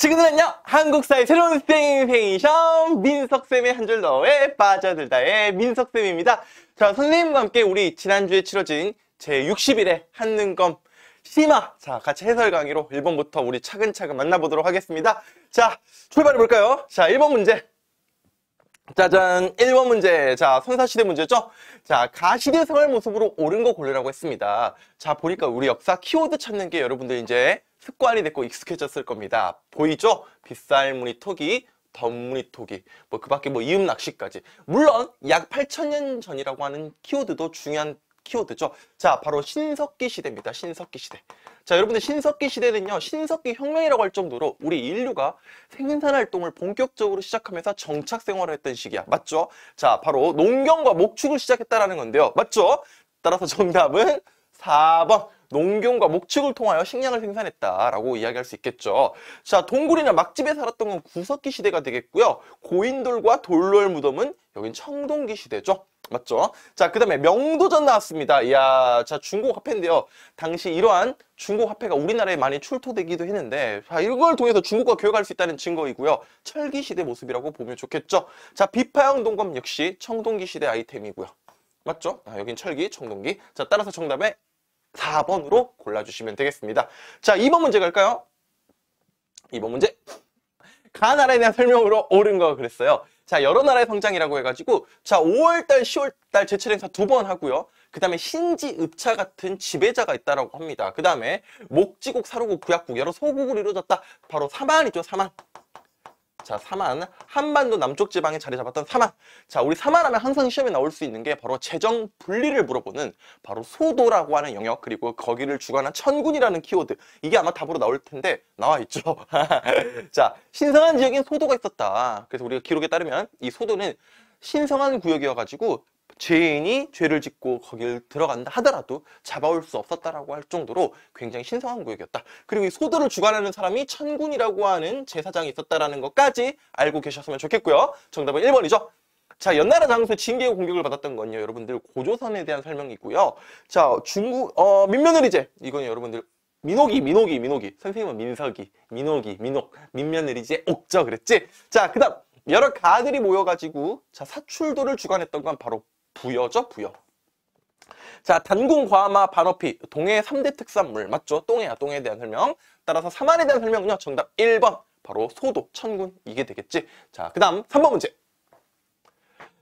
지금은요 한국사의 새로운 생생이션 민석쌤의 한 줄 너에 빠져들다의 민석쌤입니다 자 선생님과 함께 우리 지난주에 치러진 제60일의 한능검 심화 자 같이 해설 강의로 1번부터 우리 차근차근 만나보도록 하겠습니다 자 출발해볼까요 자 1번 문제 짜잔 1번 문제 자 선사시대 문제죠 자 가시대생활 모습으로 옳은 거 고르라고 했습니다 자 보니까 우리 역사 키워드 찾는 게 여러분들 이제 습관이 됐고 익숙해졌을 겁니다. 보이죠? 빗살무늬 토기, 덤무늬 토기, 뭐 그 밖에 뭐 이음 낚시까지. 물론 약 8천년 전이라고 하는 키워드도 중요한 키워드죠. 자, 바로 신석기 시대입니다. 신석기 시대. 자, 여러분들 신석기 시대는요. 신석기 혁명이라고 할 정도로 우리 인류가 생산 활동을 본격적으로 시작하면서 정착 생활을 했던 시기야. 맞죠? 자, 바로 농경과 목축을 시작했다라는 건데요. 맞죠? 따라서 정답은 4번 농경과 목축을 통하여 식량을 생산했다라고 이야기할 수 있겠죠. 자, 동굴이나 막집에 살았던 건 구석기 시대가 되겠고요. 고인돌과 돌로의 무덤은 여긴 청동기 시대죠. 맞죠? 자, 그 다음에 명도전 나왔습니다. 이야, 자, 중국 화폐인데요. 당시 이러한 중국 화폐가 우리나라에 많이 출토되기도 했는데, 자, 이걸 통해서 중국과 교육할수 있다는 증거이고요. 철기시대 모습이라고 보면 좋겠죠? 자, 비파형 동검 역시 청동기 시대 아이템이고요. 맞죠? 아, 여긴 철기, 청동기. 자, 따라서 정답에 4번으로 골라주시면 되겠습니다. 자, 2번 문제 갈까요? 2번 문제. 가 나라에 대한 설명으로 옳은 거 그랬어요. 자, 여러 나라의 성장이라고 해가지고 자, 5월달, 10월달 제철 행사 두 번 하고요. 그 다음에 신지 읍차 같은 지배자가 있다라고 합니다. 그 다음에 목지국, 사로국, 구약국 여러 소국으로 이루어졌다. 바로 사만이죠, 사만. 자, 사만. 한반도 남쪽 지방에 자리 잡았던 사만. 자, 우리 사만 하면 항상 시험에 나올 수 있는 게 바로 재정 분리를 물어보는 바로 소도라고 하는 영역 그리고 거기를 주관한 천군이라는 키워드. 이게 아마 답으로 나올 텐데 나와 있죠. 자, 신성한 지역인 소도가 있었다. 그래서 우리가 기록에 따르면 이 소도는 신성한 구역이어가지고 죄인이 죄를 짓고 거길 들어간다 하더라도 잡아올 수 없었다라고 할 정도로 굉장히 신성한 구역이었다. 그리고 이 소드를 주관하는 사람이 천군이라고 하는 제사장이 있었다라는 것까지 알고 계셨으면 좋겠고요. 정답은 1번이죠. 자, 연나라 장수 의징계 공격을 받았던 건요. 여러분들 고조선에 대한 설명이고요. 자, 중국 어 민며느리제. 이건 여러분들 민옥이 민옥이 민옥이 선생님은 민석이 민옥이 민옥 민며느리제 옥저 그랬지? 자, 그다음 여러 가들이 모여가지고 자 사출도를 주관했던 건 바로 부여죠, 부여. 자, 단군 과마, 반어피, 동해 3대 특산물, 맞죠? 똥해야, 똥에 대한 설명. 따라서 사만에 대한 설명은요, 정답 1번. 바로 소도, 천군, 이게 되겠지. 자, 그 다음 3번 문제.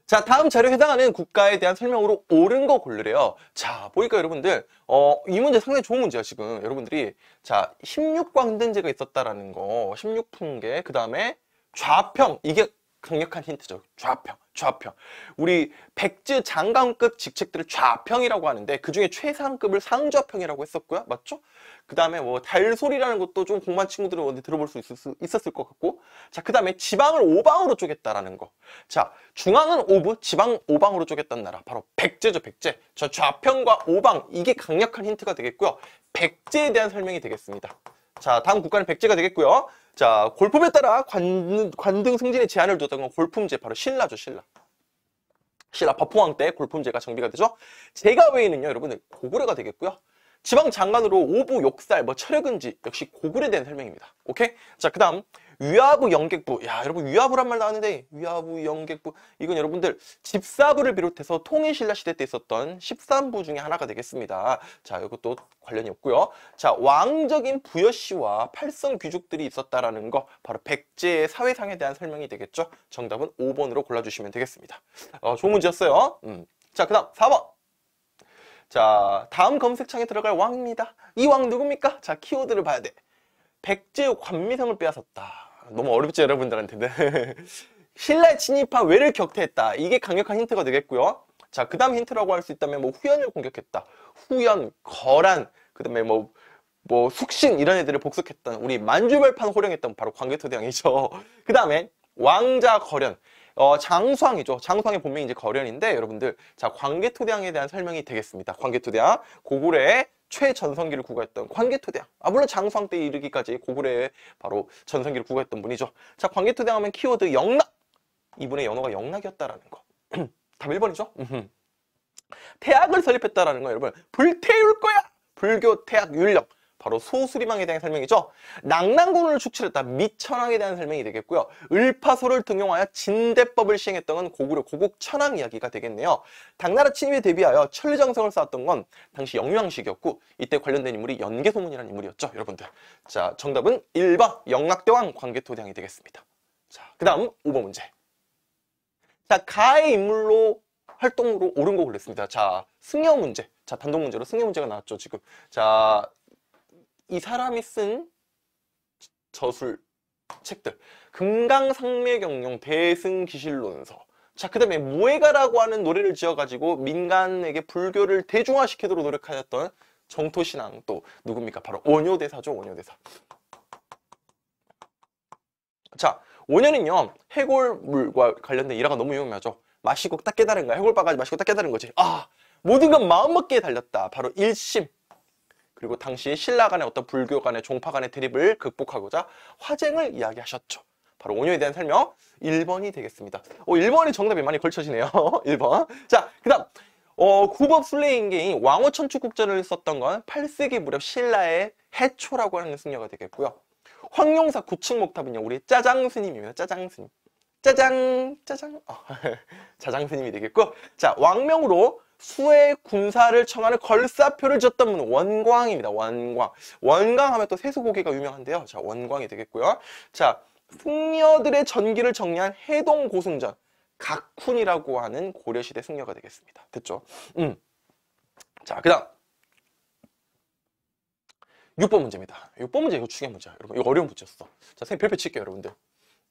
자, 다음 자료에 해당하는 국가에 대한 설명으로 옳은 거 고르래요. 자, 보니까 여러분들, 어, 이 문제 상당히 좋은 문제야, 지금. 여러분들이, 자, 16광등제가 있었다라는 거, 16풍계, 그 다음에 좌평, 이게 강력한 힌트죠. 좌평, 좌평. 우리 백제 장관급 직책들을 좌평이라고 하는데 그중에 최상급을 상좌평이라고 했었고요. 맞죠? 그 다음에 뭐달소리라는 것도 좀 공부한 친구들은 어디 들어볼 수 있었을, 을수있것 같고 자, 그 다음에 지방을 오방으로 쪼갰다라는 거. 자, 중앙은 오부 지방 오방으로쪼갰던 나라. 바로 백제죠, 백제. 저 좌평과 오방 이게 강력한 힌트가 되겠고요. 백제에 대한 설명이 되겠습니다. 자, 다음 국가는 백제가 되겠고요. 자, 골품에 따라 관, 관등 승진의 제한을 두었던건 골품제, 바로 신라죠, 신라. 신라 법포왕 때 골품제가 정비가 되죠. 제가 외에는요, 여러분들 고구려가 되겠고요. 지방 장관으로 오부, 욕살, 뭐 철회근지 역시 고구려에 대한 설명입니다. 오케이? 자, 그 다음 위아부 영객부 야 여러분 위아부란 말 나왔는데 위아부 영객부 이건 여러분들 집사부를 비롯해서 통일신라 시대 때 있었던 13부 중에 하나가 되겠습니다 자 이것도 관련이 없고요 자 왕적인 부여씨와 팔성 귀족들이 있었다라는 거 바로 백제의 사회상에 대한 설명이 되겠죠 정답은 5번으로 골라주시면 되겠습니다 어, 좋은 문제였어요 음. 자그 다음 4번 자 다음 검색창에 들어갈 왕입니다 이 왕 누굽니까? 자 키워드를 봐야 돼 백제의 관미성을 빼앗았다 너무 어렵죠 여러분들한테는 신뢰 진입한 외를 격퇴했다 이게 강력한 힌트가 되겠고요 자그 다음 힌트라고 할 수 있다면 뭐 후연을 공격했다 후연, 거란, 그 다음에 뭐 뭐 숙신 이런 애들을 복속했던 우리 만주벌판 호령했던 바로 광개토대왕이죠. 그 다음에 왕자 거련. 어, 장수왕이죠. 장수왕의 본명이 이제 거련인데 여러분들 자 광개토대왕에 대한 설명이 되겠습니다. 광개토대왕 고구려의 최전성기를 구가했던 광개토대왕 아 물론 장수왕 때 이르기까지 고구려의 바로 전성기를 구가했던 분이죠 자 광개토대왕 하면 키워드 영락 이분의 연호가 영락이었다라는 거답 1번이죠 대학을 설립했다라는 거 여러분 불태울 거야 불교 태학 윤력 바로 소수리망에 대한 설명이죠. 낙랑군을 축출했다. 미천왕에 대한 설명이 되겠고요. 을파소를 등용하여 진대법을 시행했던 건 고구려 고국 천왕 이야기가 되겠네요. 당나라 침입에 대비하여 천리정성을 쌓았던 건 당시 영유왕식이었고 이때 관련된 인물이 연개소문이라는 인물이었죠. 여러분들. 자, 정답은 1번 영락대왕 관계토대왕이 되겠습니다. 자, 그 다음 5번 문제. 자, 가의 인물로 활동으로 오른 거 골랐습니다. 자, 승려 문제. 자, 단독 문제로 승려 문제가 나왔죠, 지금. 자, 이 사람이 쓴 저술 책들 금강상매경영 대승기실론서 자그 다음에 모해가라고 하는 노래를 지어가지고 민간에게 불교를 대중화시키도록 노력하였던 정토신앙 또 누굽니까 바로 원효대사죠 원효대사 자 원효는요 해골물과 관련된 일화가 너무 유명하죠 마시고 딱 깨달은 거야 해골 바가지 마시고 딱 깨달은 거지 아 모든 건 마음먹기에 달렸다 바로 일심 그리고 당시 신라 간의 어떤 불교 간의 종파 간의 대립을 극복하고자 화쟁을 이야기하셨죠. 바로 오유에 대한 설명 1번이 되겠습니다. 어, 1번이 정답이 많이 걸쳐지네요. 1번. 자, 그 다음 어, 구법 술래인계인 왕호천축국전을 썼던 건 8세기 무렵 신라의 해초라고 하는 승려가 되겠고요. 황룡사 구층 목탑은요. 우리 짜장 스님입니다. 짜장 스님. 짜장 짜장 어, 짜장 스님이 되겠고 자 왕명으로 수의 군사를 청하는 걸사표를 줬던 분은 원광입니다. 원광. 원광 하면 또 세수고개가 유명한데요. 자, 원광이 되겠고요. 자, 승려들의 전기를 정리한 해동 고승전. 각훈이라고 하는 고려시대 승려가 되겠습니다. 됐죠? 음. 자, 그 다음. 6번 문제입니다. 6번 문제 이거 중요한 문제야. 여러분, 이거 어려운 문제였어. 자, 선생님 별표 칠게요, 여러분들.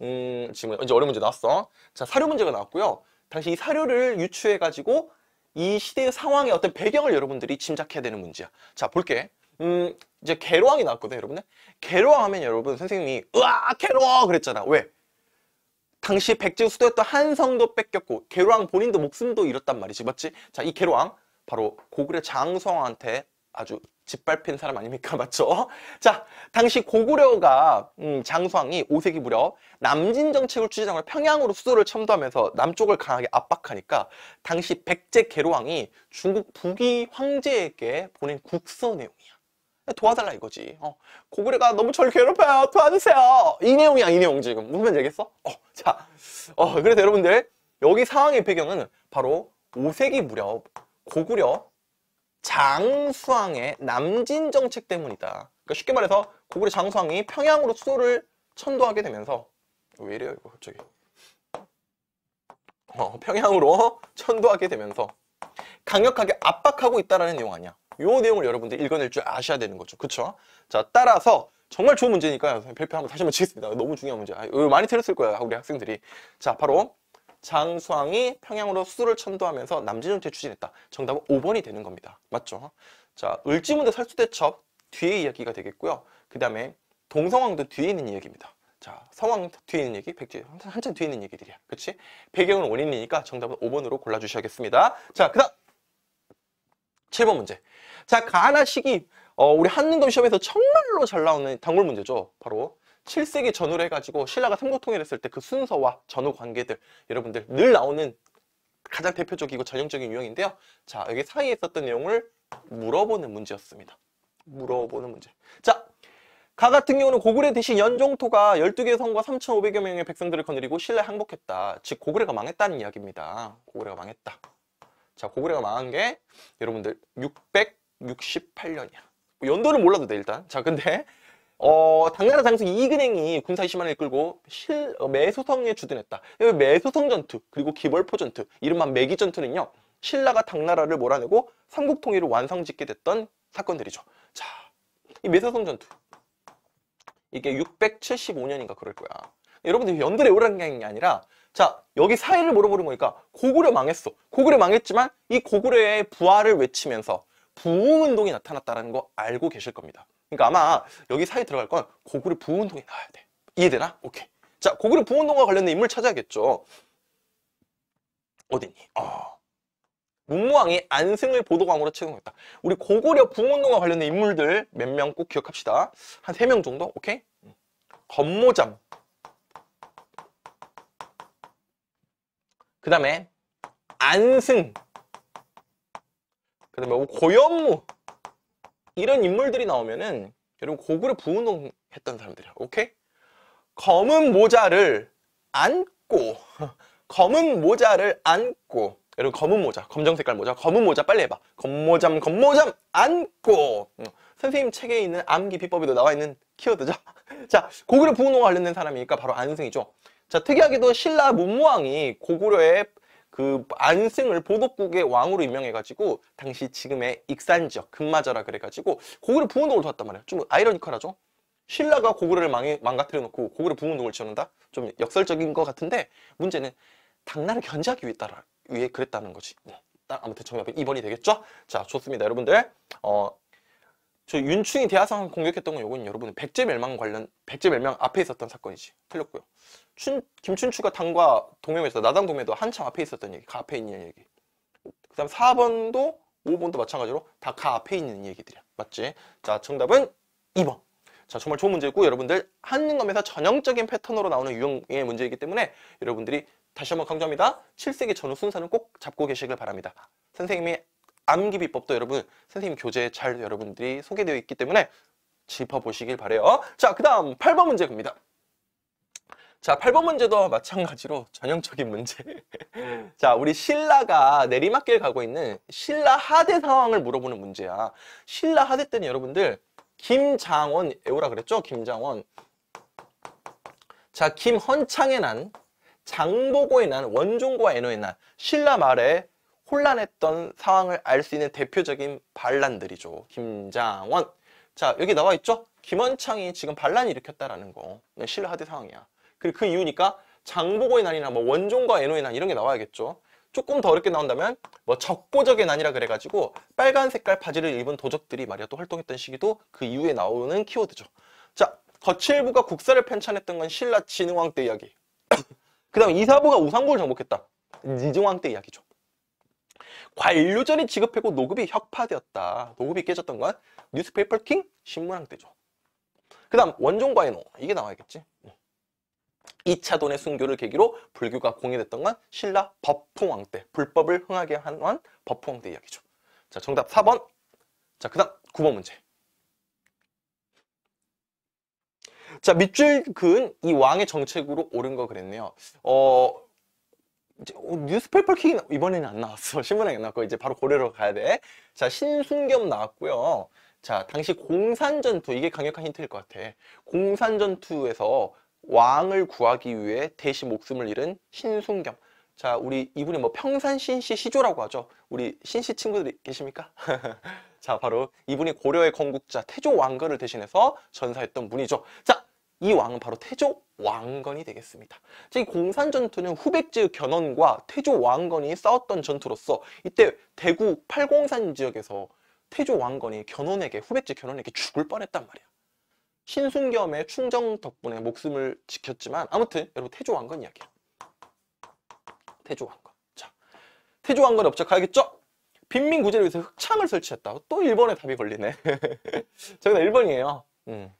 음, 지금 이제 어려운 문제 나왔어. 자, 사료 문제가 나왔고요. 당시 이 사료를 유추해가지고 이 시대의 상황의 어떤 배경을 여러분들이 짐작해야 되는 문제야. 자, 볼게. 음, 이제 개로왕이 나왔거든 여러분들. 개로왕 하면 여러분 선생님이 으아, 개로왕 그랬잖아. 왜? 당시 백제 수도였던 한성도 뺏겼고 개로왕 본인도 목숨도 잃었단 말이지, 맞지? 자, 이 개로왕 바로 고구려 장성한테 아주 짓밟힌 사람 아닙니까? 맞죠? 자, 당시 고구려가 음, 장수왕이 5세기 무렵 남진 정책을 추진하고 평양으로 수도를 첨도하면서 남쪽을 강하게 압박하니까 당시 백제 개로왕이 중국 북위 황제에게 보낸 국서 내용이야. 도와달라 이거지. 어, 고구려가 너무 저를 괴롭혀요. 도와주세요. 이 내용이야, 이 내용 지금. 무슨 말인지 알겠어? 어, 자, 어, 그래서 여러분들 여기 상황의 배경은 바로 5세기 무렵 고구려 장수왕의 남진 정책 때문이다. 그러니까 쉽게 말해서 고구려 장수왕이 평양으로 수도를 천도하게 되면서 왜 이래요 이거 갑자기 어, 평양으로 천도하게 되면서 강력하게 압박하고 있다는 내용 아니야. 요 내용을 여러분들 읽어낼 줄 아셔야 되는 거죠. 그쵸? 자, 따라서 정말 좋은 문제니까요. 별표 한번 다시 한번 치겠습니다. 너무 중요한 문제. 많이 틀렸을 거야, 우리 학생들이. 자, 바로 장수왕이 평양으로 수를 천도하면서 남진정태 추진했다. 정답은 5번이 되는 겁니다. 맞죠? 자, 을지문대 설수대첩 뒤에 이야기가 되겠고요. 그 다음에 동성왕도 뒤에 있는 이야기입니다. 자, 성왕 뒤에 있는 얘기, 백제 한참 뒤에 있는 얘기들이야. 그치? 배경은 원인이니까 정답은 5번으로 골라주셔야겠습니다. 자, 그 다음 7번 문제. 자, 가나 시기. 어, 우리 한능검 시험에서 정말로 잘 나오는 단골 문제죠. 바로 7세기 전후로 해가지고 신라가 삼국통일했을 때 그 순서와 전후 관계들 여러분들 늘 나오는 가장 대표적이고 전형적인 유형인데요. 자 여기 사이에 있었던 내용을 물어보는 문제였습니다. 물어보는 문제. 자, 가 같은 경우는 고구려 대신 연종토가 1 2개 성과 3,500여 명의 백성들을 거느리고 신라에 항복했다. 즉 고구려가 망했다는 이야기입니다. 고구려가 망했다. 자, 고구려가 망한 게 여러분들 668년이야. 연도를 몰라도 돼 일단. 자, 근데 어, 당나라 장수 이근행이 군사 20만을 이끌고 실, 어, 매소성에 주둔했다. 매소성 전투, 그리고 기벌포 전투, 이른바 매기 전투는요, 신라가 당나라를 몰아내고 삼국 통일을 완성짓게 됐던 사건들이죠. 자, 이 매소성 전투. 이게 675년인가 그럴 거야. 여러분들 연들를오라는게 아니라 자 여기 사회를 물어보는 거니까 고구려 망했어 고구려 망했지만 이 고구려의 부활을 외치면서 부흥운동이 나타났다는 거 알고 계실 겁니다 그러니까 아마 여기 사이 들어갈 건 고구려 부운동이 나와야 돼. 이해되나? 오케이. 자, 고구려 부운동과 관련된 인물 찾아야겠죠. 어딨니? 어. 문무왕이 안승을 보도광으로 채용했다. 우리 고구려 부운동과 관련된 인물들 몇 명 꼭 기억합시다. 한 세 명 정도? 오케이? 음. 건모잠. 그 다음에 안승. 그 다음에 고현무. 이런 인물들이 나오면은 여러분 고구려 부운동 했던 사람들이야. 오케이? 검은 모자를 안고 검은 모자를 안고 여러분 검은 모자, 검정 색깔 모자, 검은 모자 빨리 해봐. 검모잠, 검모잠 안고 선생님 책에 있는 암기 비법에도 나와 있는 키워드죠. 자, 고구려 부흥동 관련된 사람이니까 바로 안승이죠. 자, 특이하게도 신라 문무왕이 고구려의 그 안승을 보덕국의 왕으로 임명해가지고 당시 지금의 익산 지역 금마자라 그래가지고 고구려 부은동을 도왔단 말이야. 좀 아이러니컬하죠? 신라가 고구려를 망해, 망가뜨려놓고 고구려 부은동을 지었는다? 좀 역설적인 것 같은데 문제는 당나라 견제하기 위해 따라 위해 그랬다는 거지. 네. 딱 아무튼 정답이 2번이 되겠죠? 자 좋습니다 여러분들. 어, 저 윤충이 대하상 공격했던 건 요건 여러분 백제 멸망 관련 백제 멸망 앞에 있었던 사건이지 틀렸고요. 춘 김춘추가 당과 동맹에서 나당 동맹도 한참 앞에 있었던 얘기, 가 그 앞에 있는 얘기. 그다음 4번도 5번도 마찬가지로 다가 그 앞에 있는 얘기들이야. 맞지? 자 정답은 2번. 자 정말 좋은 문제였고 여러분들 한능검에서 전형적인 패턴으로 나오는 유형의 문제이기 때문에 여러분들이 다시 한번 강조합니다. 7세기 전후 순서는 꼭 잡고 계시길 바랍니다. 선생님이 암기 비법도 여러분 선생님 교재에 잘 여러분들이 소개되어 있기 때문에 짚어보시길 바래요. 자, 그 다음 8번 문제 입니다 자, 8번 문제도 마찬가지로 전형적인 문제. 자, 우리 신라가 내리막길 가고 있는 신라 하대 상황을 물어보는 문제야. 신라 하대 때는 여러분들 김장원 애우라 그랬죠? 김장원. 자, 김헌창의 난, 장보고의 난, 원종고와 애노의 난, 신라 말에 혼란했던 상황을 알 수 있는 대표적인 반란들이죠. 김장원. 자 여기 나와 있죠? 김원창이 지금 반란을 일으켰다라는 거. 네, 실하드 상황이야. 그리고 그 이유니까 장보고의 난이나 뭐 원종과 애노의 난 이런 게 나와야겠죠. 조금 더 어렵게 나온다면 뭐적고적의 난이라 그래가지고 빨간 색깔 바지를 입은 도적들이 말이야 또 활동했던 시기도 그 이후에 나오는 키워드죠. 자 거칠부가 국사를 편찬했던 건 신라 진흥왕 때 이야기. 그다음 이사부가 우상부을 정복했다. 니중왕때 이야기죠. 관료전이 지급했고 노급이 혁파되었다. 노급이 깨졌던 건 뉴스페이퍼 킹 신문왕 때죠. 그 다음 원종과의 노 이게 나와야겠지. 2차 돈의 순교를 계기로 불교가 공인됐던건 신라 법흥왕 때 불법을 흥하게 한 법흥왕 때 이야기죠. 자 정답 4번 자그 다음 9번 문제 자 밑줄 그이 왕의 정책으로 옳은 거 그랬네요. 어 뉴스 펄퍼킹 이번에는 안 나왔어. 신문에 안 나왔고 이제 바로 고려로 가야 돼. 자, 신순겸 나왔고요. 자, 당시 공산전투 이게 강력한 힌트일 것 같아. 공산전투에서 왕을 구하기 위해 대시 목숨을 잃은 신순겸. 자, 우리 이분이 뭐 평산 신씨 시조라고 하죠. 우리 신씨 친구들 계십니까? 자, 바로 이분이 고려의 건국자 태조 왕건을 대신해서 전사했던 분이죠. 자, 이 왕은 바로 태조 왕건이 되겠습니다. 즉 공산 전투는 후백제견원과 태조 왕건이 싸웠던 전투로서 이때 대구 팔공산 지역에서 태조 왕건이 견원에게 후백제 견원에게 죽을 뻔했단 말이야. 신순겸의 충정 덕분에 목숨을 지켰지만 아무튼 여러분 태조 왕건 이야기야. 태조 왕건. 자, 태조 왕건이 업적야겠죠 빈민 구제를 위해서 흑창을 설치했다. 또 1번에 답이 걸리네. 저기다 1번이에요. 음.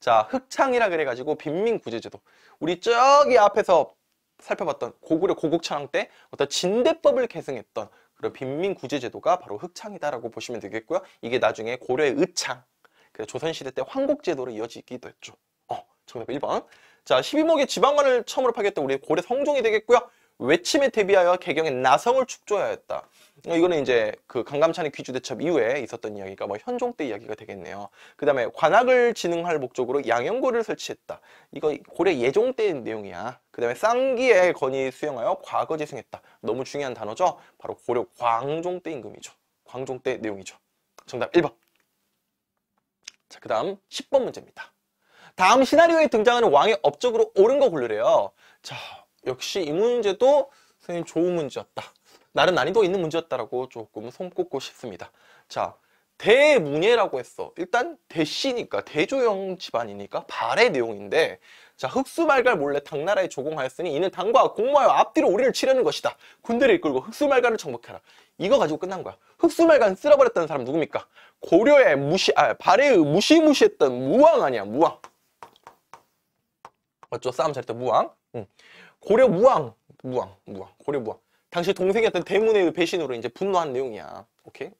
자, 흑창이라 그래가지고 빈민구제제도. 우리 저기 앞에서 살펴봤던 고구려 고국천황 때 어떤 진대법을 계승했던 그런 빈민구제제도가 바로 흑창이다라고 보시면 되겠고요. 이게 나중에 고려의 의창, 그 조선시대 때 황국제도로 이어지기도 했죠. 어, 정답 1번. 자, 12목의 지방관을 처음으로 파괴했던 우리 고려 성종이 되겠고요. 외침에 대비하여 개경의 나성을 축조하였다. 어, 이거는 이제 그 강감찬의 귀주대첩 이후에 있었던 이야기가 뭐 현종 때 이야기가 되겠네요. 그 다음에 관악을 진흥할 목적으로 양영고를 설치했다. 이거 고려 예종 때의 내용이야. 그 다음에 쌍기의 건의 수용하여 과거지승했다. 너무 중요한 단어죠. 바로 고려 광종 때 임금이죠. 광종 때 내용이죠. 정답 1번. 자, 그 다음 10번 문제입니다. 다음 시나리오에 등장하는 왕의 업적으로 옳은 거 고르래요. 자, 역시 이 문제도 선생님 좋은 문제였다. 나름 난이도 있는 문제였다라고 조금 손꼽고 싶습니다. 자, 대문예라고 했어. 일단 대시니까 대조형 집안이니까 발의 내용인데 자 흑수말갈 몰래 당나라에 조공하였으니 이는 당과 공모하여 앞뒤로 우리를 치려는 것이다. 군대를 이끌고 흑수말갈을 정복해라. 이거 가지고 끝난 거야. 흑수말간 쓸어버렸다는 사람 누굽니까? 고려의 무시 아 발해의 무시무시했던 무왕 아니야 무왕. 맞죠? 싸움 잘때 무왕. 응. 고려 무왕 무왕 무왕 고려 무왕 당시 동생이었던 대문의 배신으로 이제 분노한 내용이야 오케이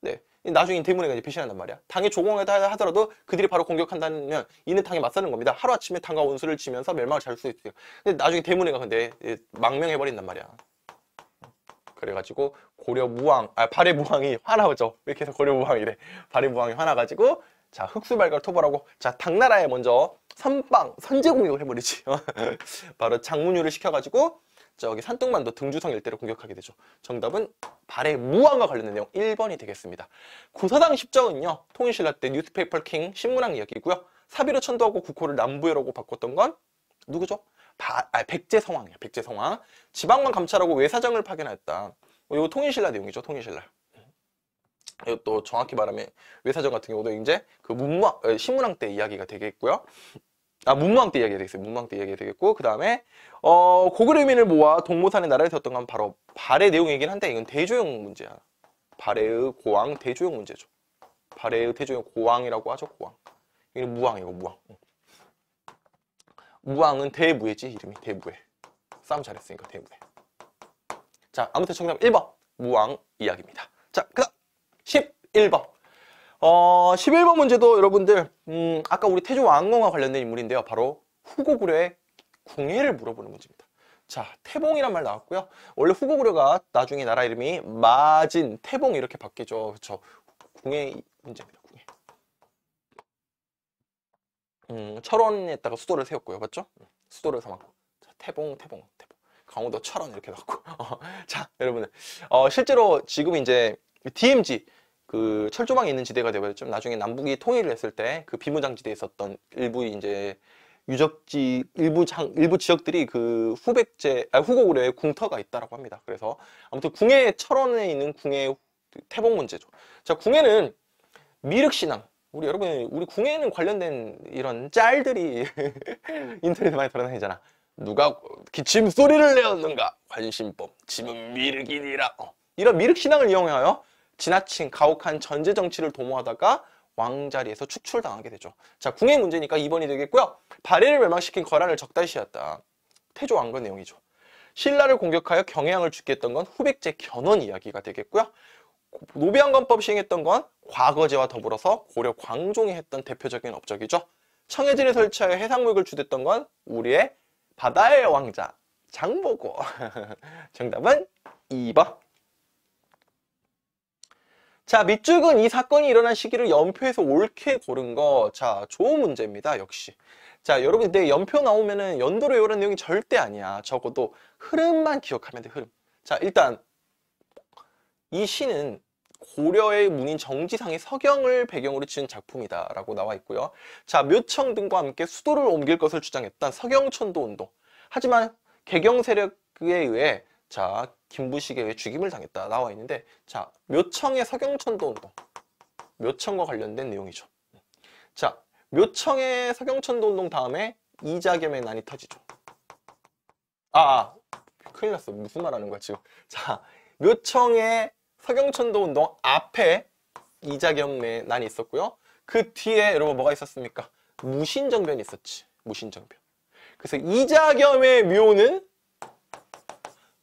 네 나중에 대문에가 이제 배신한단 말이야. 당의 조공하다 하더라도 그들이 바로 공격한다면 이는 당에 맞서는 겁니다. 하루아침에 당과 원수를 치면서 멸망을 잘 수 있어요. 근데 나중에 대문에가 근데 망명해버린단 말이야. 그래가지고 고려 무왕, 아 발해 무왕이 화나죠. 이렇게 해서 고려 무왕이래. 발해 무왕이 화나가지고 자 흑수발과 토벌하고 자 당나라에 먼저 선빵, 선제공격을 해버리지. 바로 장문유를 시켜가지고 저기 산뚱만도 등주성 일대를 공격하게 되죠. 정답은 발의 무왕과 관련된 내용 1번이 되겠습니다. 구사당 십0적은요 통일신라 때 뉴스페이퍼 킹 신문왕 이야기고요. 사비로 천도하고 국호를 남부여라고 바꿨던 건 누구죠? 바, 아, 백제성왕이야. 백제성왕. 지방만 감찰하고 외사정을 파견하였다 이거 어, 통일신라 내용이죠. 통일신라. 이것도 정확히 말하면 외사정 같은 경우도 이제 그문무 신문왕 때 이야기가 되겠고요. 아, 문무왕 때 이야기가 되겠어요. 문무왕 때 이야기가 되겠고 그 다음에 어, 고구려민을 모아 동모산의 나라를 세웠던 건 바로 발의 내용이긴 한데 이건 대조영 문제야. 발해의 고왕 대조영 문제죠. 발해의 대조영 고왕이라고 하죠. 고왕. 이건 무왕이고 무왕. 무왕은 대무예지 이름이 대무예. 싸움 잘했으니까 대무예. 자 아무튼 정답 1번 무왕 이야기입니다. 자 그다음 11번 어, 11번 문제도 여러분들 음, 아까 우리 태조 왕건과 관련된 인물인데요. 바로 후고구려의 궁예를 물어보는 문제입니다. 자, 태봉이란 말 나왔고요. 원래 후고구려가 나중에 나라 이름이 마진, 태봉 이렇게 바뀌죠. 그렇죠. 궁예 문제입니다. 궁예. 음, 철원에다가 수도를 세웠고요. 맞죠? 음, 수도를 삼았고. 자, 태봉, 태봉, 태봉. 강원도 철원 이렇게 나왔고. 어, 자, 여러분들. 어, 실제로 지금 이제 DMZ 그 철조망이 있는 지대가 되고좀 나중에 남북이 통일을 했을 때 그 비무장지대에 있었던 일부 이제 유적지 일부 장 일부 지역들이 그 후백제 아 후고구려의 궁터가 있다라고 합니다. 그래서 아무튼 궁해 철원에 있는 궁해태봉 문제죠. 자궁해는 미륵 신앙 우리 여러분 우리 궁예는 관련된 이런 짤들이 인터넷에 많이 돌아다니잖아. 누가 기침 소리를 내었는가 관심법 지은 미륵이니라 어. 이런 미륵 신앙을 이용하여 지나친 가혹한 전제 정치를 도모하다가 왕자리에서 축출당하게 되죠. 자, 궁의 문제니까 2번이 되겠고요. 발해를 멸망시킨 거란을 적달시였다 태조 왕건 내용이죠. 신라를 공격하여 경향을 죽게 했던 건 후백제 견훤 이야기가 되겠고요. 노비왕건법 시행했던 건 과거제와 더불어서 고려 광종이 했던 대표적인 업적이죠. 청해진을 설치하여 해상무역을 주됐던 건 우리의 바다의 왕자 장보고 정답은 2번 자, 밑줄은 이 사건이 일어난 시기를 연표에서 옳게 고른 거. 자, 좋은 문제입니다. 역시. 자, 여러분, 내 연표 나오면은 연도로 요런 내용이 절대 아니야. 적어도 흐름만 기억하면 돼, 흐름. 자, 일단 이 시는 고려의 문인 정지상의 서경을 배경으로 치는 작품이다 라고 나와 있고요. 자, 묘청 등과 함께 수도를 옮길 것을 주장했던 서경천도 운동. 하지만 개경 세력에 의해 자, 김부식에 의해 죽임을 당했다 나와 있는데 자, 묘청의 서경천도 운동 묘청과 관련된 내용이죠. 자, 묘청의 서경천도 운동 다음에 이자겸의 난이 터지죠. 아, 아, 큰일 났어. 무슨 말 하는 거야 지금. 자, 묘청의 서경천도 운동 앞에 이자겸의 난이 있었고요. 그 뒤에 여러분 뭐가 있었습니까? 무신정변이 있었지. 무신정변. 그래서 이자겸의 묘는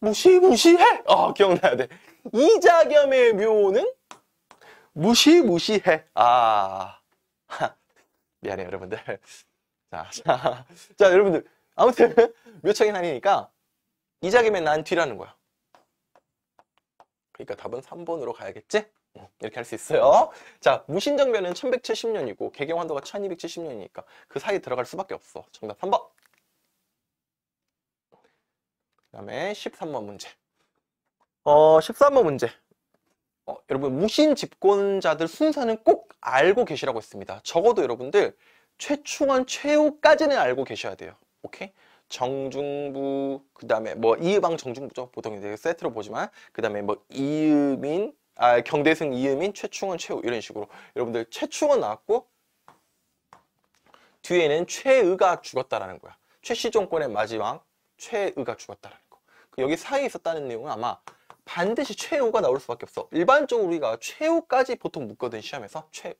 무시무시해. 뭐 아, 어, 기억나야 돼. 이자겸의 묘는 무시무시해. 아. 미안해요, 여러분들. 자, 자, 자, 여러분들. 아무튼, 묘청이 아니니까 이자겸의 난 뒤라는 거야. 그러니까 답은 3번으로 가야겠지? 이렇게 할 수 있어요. 자, 무신정변은 1170년이고 개경환도가 1270년이니까 그 사이에 들어갈 수밖에 없어. 정답 3번. 그 다음에 13번 문제. 어, 13번 문제. 어, 여러분, 무신 집권자들 순서는 꼭 알고 계시라고 했습니다. 적어도 여러분들 최충한 최후까지는 알고 계셔야 돼요. 오케이? 정중부, 그 다음에 뭐 이의방 정중부죠. 보통 이제 세트로 보지만 그 다음에 뭐 이의민, 아, 경대승 이의민, 최충원 최후 이런 식으로 여러분들 최충원 나왔고 뒤에는 최의가 죽었다라는 거야. 최씨 정권의 마지막 최의가 죽었다라는 거야. 여기 사이에 있었다는 내용은 아마 반드시 최후가 나올 수밖에 없어 일반적으로 우리가 최후까지 보통 묻거든 시험에서 최우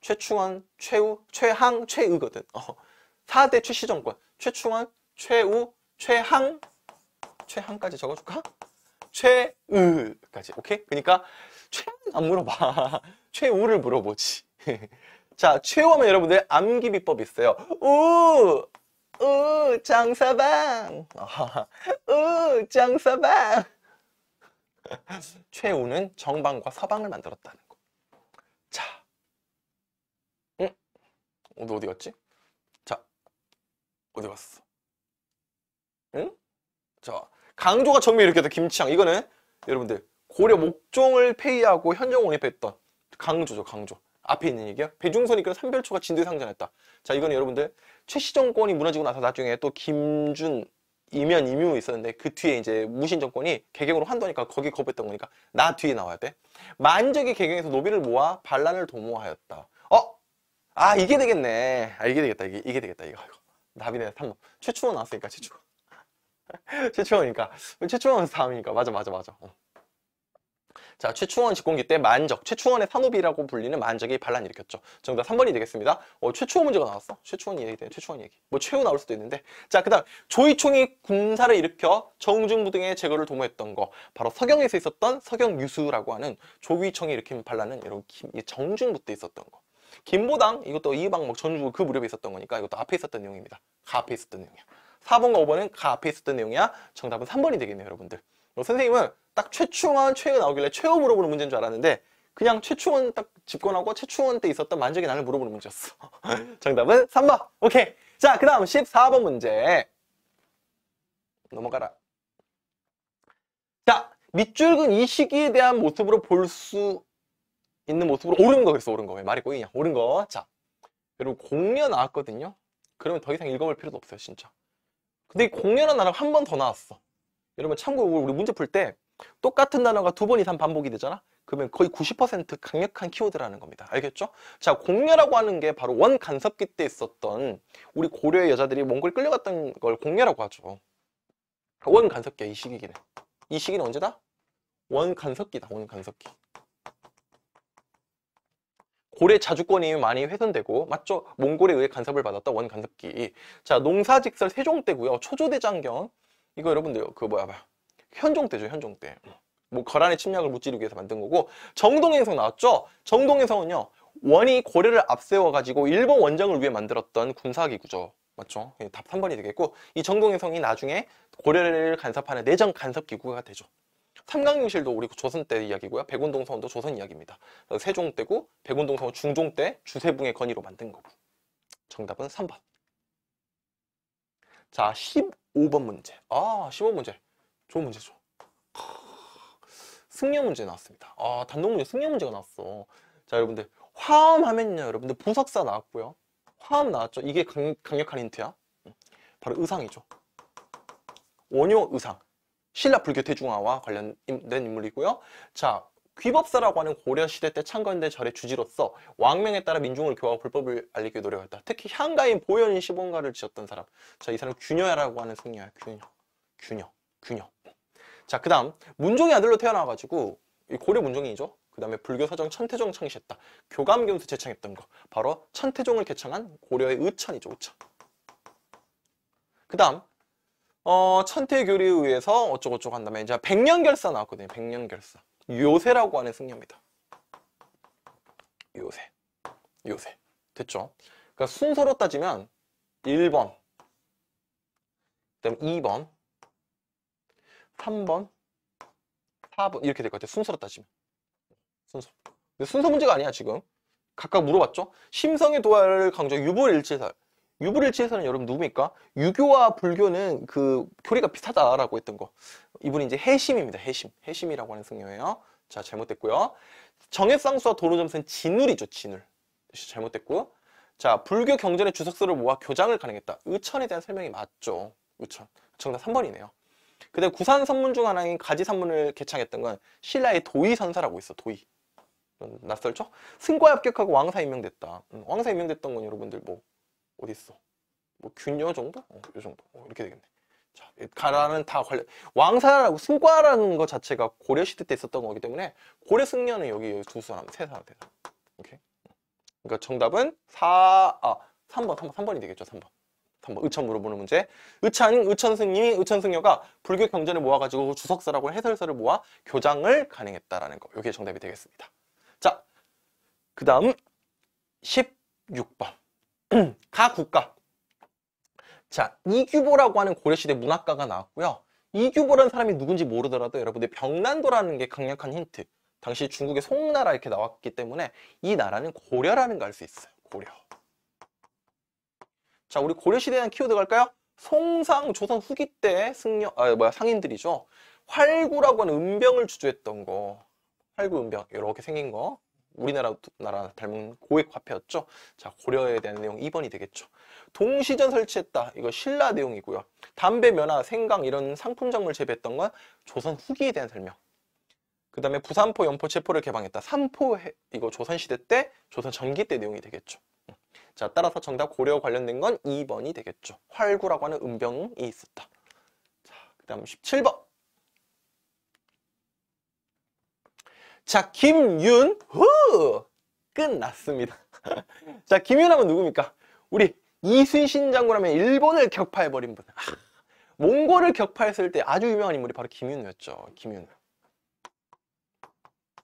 최충원, 최후 최항, 최의거든 어. 4대 최시정권 최충원, 최후 최항 최항까지 적어줄까? 최의까지 오케이? 그러니까 최는 안 물어봐 최우를 물어보지 자최후 하면 여러분들 암기 비법이 있어요 우우 장사방 우 장사방 최우는 정방과 서방을 만들었다는 거. 자, 응? 어, 너 어디 갔지? 자, 어디 갔어? 응? 자, 강조가 정미 이렇게 해서 김치향. 이거는 여러분들 고려 목종을 폐위하고 현종 원입했던 강조죠, 강조. 앞에 있는 얘기야. 배중선 이끌 삼별초가 진도에 상전했다. 자, 이건 여러분들 최씨 정권이 무너지고 나서 나중에 또 김준, 이면, 이묘 있었는데 그 뒤에 이제 무신 정권이 개경으로 한다니까 거기 거부했던 거니까 나 뒤에 나와야 돼. 만적이 개경에서 노비를 모아 반란을 도모하였다. 어? 아, 이게 되겠네. 아, 이게 되겠다. 이게, 이게 되겠다. 이거. 이거. 답이네. 3번. 최초원 나왔으니까 최초원최초원이니까최초원은 다음이니까. 맞아, 맞아, 맞아. 어. 자, 최충원 집권기 때 만적, 최충원의 산업이라고 불리는 만적이 반란 일으켰죠. 정답 3번이 되겠습니다. 어, 최충원 문제가 나왔어. 최충원 얘기 돼. 네, 최충원 얘기. 뭐 최후 나올 수도 있는데. 자, 그다음 조이총이 군사를 일으켜 정중부 등의 제거를 도모했던 거. 바로 서경에서 있었던 서경유수라고 하는 조위총이 일으킨 반란은 이런 정중부 때 있었던 거. 김보당 이것도 이방 막 전주 그 무렵에 있었던 거니까 이것도 앞에 있었던 내용입니다. 가 앞에 있었던 내용이야. 4번과 5번은 가 앞에 있었던 내용이야. 정답은 3번이 되겠네요, 여러분들. 어, 선생님은 딱 최충원 최가 나오길래 최후 물어보는 문제인 줄 알았는데 그냥 최충원 딱 집권하고 최충원 때 있었던 만적이 나를 물어보는 문제였어 정답은 3번 오케이 자그 다음 14번 문제 넘어가라 자 밑줄근 이 시기에 대한 모습으로 볼 수 있는 모습으로 옳은 거 그랬어 옳은 거왜 말이 꼬이냐 옳은 거자 여러분 공녀 나왔거든요 그러면 더 이상 읽어볼 필요도 없어요 진짜 근데 공녀란 나라가 한번 더 나왔어 여러분 참고로 우리 문제 풀 때 똑같은 단어가 두 번 이상 반복이 되잖아? 그러면 거의 90% 강력한 키워드라는 겁니다. 알겠죠? 자, 공녀라고 하는 게 바로 원간섭기 때 있었던 우리 고려의 여자들이 몽골 끌려갔던 걸 공녀라고 하죠. 원간섭기야, 이시기긴해이 시기는 언제다? 원간섭기다, 원간섭기. 고래 자주권이 많이 훼손되고 맞죠? 몽골에 의해 간섭을 받았던 원간섭기. 자, 농사직설 세종 때고요. 초조대장경 이거 여러분들 그 뭐야 봐 현종 때죠 현종 때. 뭐 거란의 침략을 무찌르기 위해서 만든 거고 정동행성 나왔죠? 정동행성은요 원이 고려를 앞세워가지고 일본 원정을 위해 만들었던 군사기구죠. 맞죠? 예, 답 3번이 되겠고 이 정동행성이 나중에 고려를 간섭하는 내정 간섭기구가 되죠. 삼강유실도 우리 그 조선 때 이야기고요. 백운동 성원도 조선 이야기입니다. 세종 때고 백운동 성원 중종 때 주세붕의 건의로 만든 거고. 정답은 3번. 자, 1 5번 문제. 아, 15문제. 번 좋은 문제죠. 승려 문제 나왔습니다. 아, 단독 문제 승려 문제가 나왔어. 자, 여러분들. 화음 하면요, 여러분들. 보석사 나왔고요. 화음 나왔죠. 이게 강, 강력한 힌트야. 바로 의상이죠. 원효 의상. 신라 불교 대중화와 관련된 인물이고요. 자, 귀법사라고 하는 고려시대 때 창건된 절의 주지로서 왕명에 따라 민중을 교화하고 불법을 알리기 위해 노력했다. 특히 향가인 보현인 시봉가를 지었던 사람. 자, 이 사람 균여야라고 하는 승려야. 균여, 균여, 균여. 자, 그 다음 문종의 아들로 태어나가지고 고려 문종이죠. 그 다음에 불교 사정 천태종 창시했다. 교감겸수 제창했던 거. 바로 천태종을 개창한 고려의 의천이죠. 의천. 그 다음 어, 천태교리에 의해서 어쩌고저쩌고 한 다음에 이제 백년결사 나왔거든요. 백년결사. 요새라고 하는 승리입니다 요새. 요새. 됐죠? 그러니까 순서로 따지면 1번, 그다음 2번, 3번, 4번 이렇게 될 것 같아요. 순서로 따지면. 순서. 근데 순서 문제가 아니야, 지금. 각각 물어봤죠? 심성의 도화를 강조 유불일치설. 유불일치에서는 여러분 누굽니까? 유교와 불교는 그 교리가 비슷하다라고 했던 거. 이분이 이제 해심입니다. 해심. 해심이라고 하는 승려예요. 자, 잘못됐고요. 정해쌍수와 도로점수는 진울이죠. 진울. 잘못됐고. 자, 불교 경전의 주석수를 모아 교장을 가능했다. 의천에 대한 설명이 맞죠. 의천. 정답 3번이네요. 근데 구산 선문 중 하나인 가지 산문을 개창했던 건 신라의 도의 선사라고 있어. 도의. 음, 낯설죠? 승과 합격하고 왕사 임명됐다. 음, 왕사 임명됐던 건 여러분들 뭐 어디 있어? 뭐 균열 정도? 어, 이 정도. 어, 이렇게 되겠네. 자, 가라는 다 관련. 왕사라고 승과라는 것 자체가 고려 시대 때 있었던 거기 때문에 고려 승려는 여기 두 사람, 세 사람, 되사 네 오케이. 그러니까 정답은 4, 아, 3번, 3번, 3번이 되겠죠, 3번. 3번, 의천 물어보는 문제. 의천 의천승님이, 의천승려가 불교 경전을 모아가지고 주석사라고 해설서를 모아 교장을 가능했다라는 거. 이게 정답이 되겠습니다. 자, 그 다음 16번. 가 국가. 자, 이규보라고 하는 고려시대 문학가가 나왔고요. 이규보라는 사람이 누군지 모르더라도 여러분들 병난도라는 게 강력한 힌트. 당시 중국의 송나라 이렇게 나왔기 때문에 이 나라는 고려라는 걸 알 수 있어요. 고려. 자, 우리 고려시대에 대한 키워드 갈까요? 송상 조선 후기 때 승려 아 뭐야 상인들이죠. 활구라고 하는 은병을 주조했던 거. 활구 은병 이렇게 생긴 거. 우리나라 나라 닮은 고액 화폐였죠. 자 고려에 대한 내용 2번이 되겠죠. 동시전 설치했다. 이거 신라 내용이고요. 담배, 면화, 생강 이런 상품작물 재배했던 건 조선 후기에 대한 설명. 그 다음에 부산포, 연포, 체포를 개방했다. 삼포 이거 조선시대 때, 조선 전기 때 내용이 되겠죠. 자 따라서 정답 고려 관련된 건 2번이 되겠죠. 활구라고 하는 음병이 있었다. 자그 다음 17번. 자, 김윤. 후! 끝났습니다. 자, 김윤 하면 누굽니까? 우리 이순신 장군하면 일본을 격파해버린 분. 아, 몽골을 격파했을 때 아주 유명한 인물이 바로 김윤이었죠. 김윤.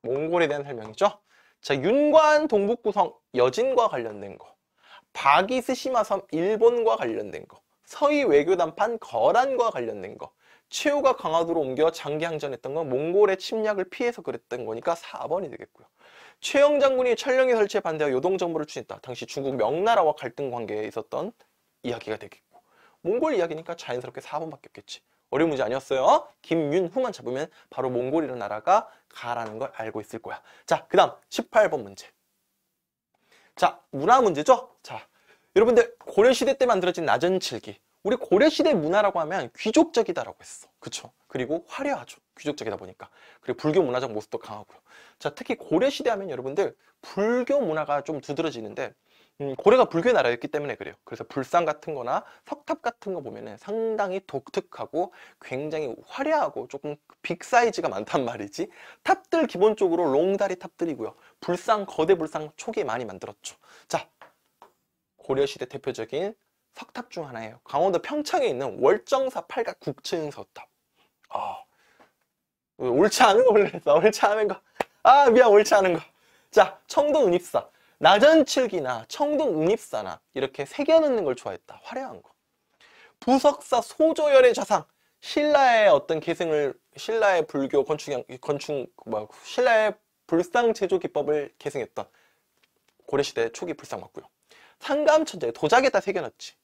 몽골에 대한 설명이죠. 자, 윤관 동북구성 여진과 관련된 거. 바기스시마섬 일본과 관련된 거. 서희 외교단판 거란과 관련된 거. 최후가 강화도로 옮겨 장기 항전했던 건 몽골의 침략을 피해서 그랬던 거니까 4번이 되겠고요. 최영 장군이 철령의 설치에 반대하여 요동 정부를 추진했다. 당시 중국 명나라와 갈등 관계에 있었던 이야기가 되겠고 몽골 이야기니까 자연스럽게 4번밖에 없겠지. 어려운 문제 아니었어요. 김윤후만 잡으면 바로 몽골이라는 나라가 가라는 걸 알고 있을 거야. 자, 그 다음 18번 문제. 자, 문화 문제죠? 자, 여러분들 고려시대 때 만들어진 낮은 칠기 우리 고려시대 문화라고 하면 귀족적이다라고 했어. 그쵸? 그리고 화려하죠. 귀족적이다 보니까. 그리고 불교 문화적 모습도 강하고요. 자, 특히 고려시대 하면 여러분들 불교 문화가 좀 두드러지는데 음, 고려가 불교의 나라였기 때문에 그래요. 그래서 불상 같은 거나 석탑 같은 거 보면은 상당히 독특하고 굉장히 화려하고 조금 빅 사이즈가 많단 말이지. 탑들 기본적으로 롱다리 탑들이고요. 불상, 거대 불상 초기에 많이 만들었죠. 자, 고려시대 대표적인 석탑 중 하나예요. 강원도 평창에 있는 월정사 팔각 국층 석탑. 아, 옳지 않은 거 올렸어. 옳지 않은 거. 아, 미안, 옳지 않은 거. 자, 청동 운입사. 나전칠기나 청동 운입사나 이렇게 새겨넣는 걸 좋아했다. 화려한 거. 부석사 소조열의 좌상. 신라의 어떤 계승을 신라의 불교 건축 건축 뭐 신라의 불상 제조 기법을 계승했던 고려시대 초기 불상 맞고요. 상감천장에 도자기에다 새겨놨지.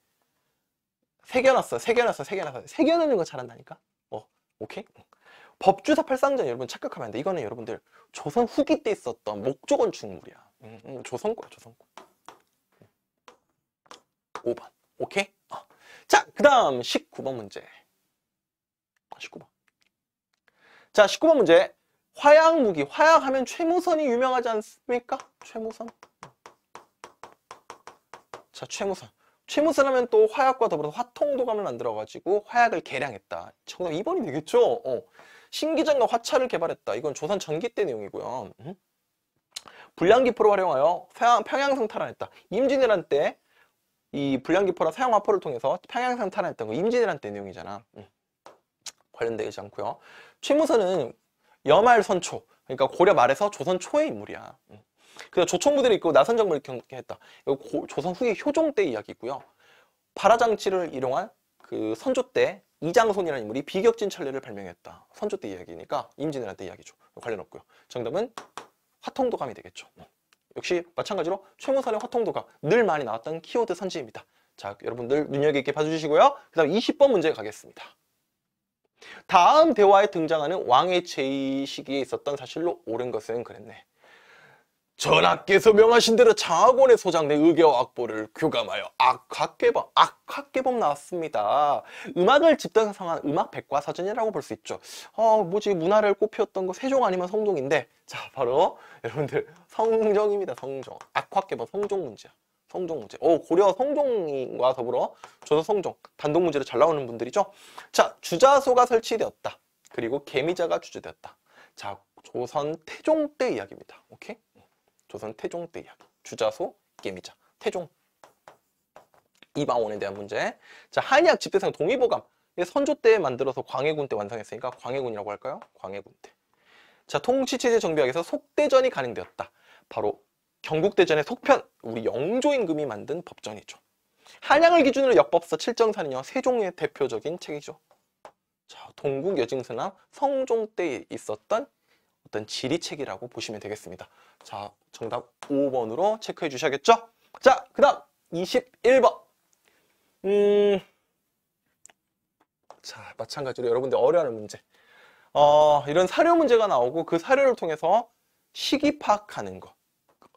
새겨놨어, 새겨놨어, 새겨놨어. 새겨놓는 거 잘한다니까? 어, 오케이? 법주사 팔상전 여러분 착각하면 안 돼. 이거는 여러분들 조선 후기 때 있었던 목조건 중물이야. 음, 음, 조선 거야, 조선 거. 음. 5번. 오케이? 어. 자, 그 다음 19번 문제. 19번. 아, 자, 19번 문제. 화양 무기. 화양하면 최무선이 유명하지 않습니까? 최무선. 자 최무선 최무선 하면 또 화약과 더불어 화통도가 만들어가지고 화약을 개량했다 정답 2번이 되겠죠 어. 신기전과 화차를 개발했다 이건 조선 전기 때 내용이고요 음? 불량기포를 활용하여 평양성 탈환했다 임진왜란 때 이불량기포라서양화포를 통해서 평양상 탈환했던 거 임진왜란 때 내용이잖아 음. 관련되지 않고요 최무선은 여말선초 그러니까 고려 말에서 조선 초의 인물이야 음. 그래서 조총부들이 있고 나선정부를 경계 했다. 이거 고, 조선 후기 효종 때 이야기고요. 발화장치를 이용한그 선조 때 이장손이라는 인물이 비격진 천례를 발명했다. 선조 때 이야기니까 임진왜란 때 이야기죠. 관련 없고요. 정답은 화통도감이 되겠죠. 뭐. 역시 마찬가지로 최무선의 화통도감 늘 많이 나왔던 키워드 선지입니다. 자, 여러분들 눈여겨있게 봐주시고요. 그 다음 20번 문제 가겠습니다. 다음 대화에 등장하는 왕의 제의 시기에 있었던 사실로 옳은 것은 그랬네. 전하께서 명하신 대로 장학원의 소장내 의계와 악보를 교감하여 악학개법, 악학개법 나왔습니다. 음악을 집단상한 음악 백과사전이라고 볼 수 있죠. 어, 뭐지 문화를 꽃피웠던 거 세종 아니면 성종인데 자 바로 여러분들 성종입니다. 성종. 악학개법 성종 문제. 성종 문제. 오, 고려 성종과 더불어 조선 성종 단독 문제로 잘 나오는 분들이죠. 자 주자소가 설치되었다. 그리고 개미자가 주재되었다자 조선 태종 때 이야기입니다. 오케이. 조선 태종 때 이야기. 주자소, 깨미자. 태종. 이방원에 대한 문제. 자, 한약집대성 동의보감. 선조 때 만들어서 광해군 때 완성했으니까 광해군이라고 할까요? 광해군 때. 자, 통치체제 정비학에서 속대전이 가능되었다. 바로 경국대전의 속편, 우리 영조임금이 만든 법전이죠. 한양을 기준으로 역법서 7정산은요. 세종의 대표적인 책이죠. 자, 동국 여징수나 성종 때 있었던 어떤 지리책이라고 보시면 되겠습니다. 자, 정답 5번으로 체크해 주셔야겠죠? 자, 그 다음 21번. 음, 자, 마찬가지로 여러분들 어려워하는 문제. 어, 이런 사료 문제가 나오고 그 사료를 통해서 시기 파악하는 것.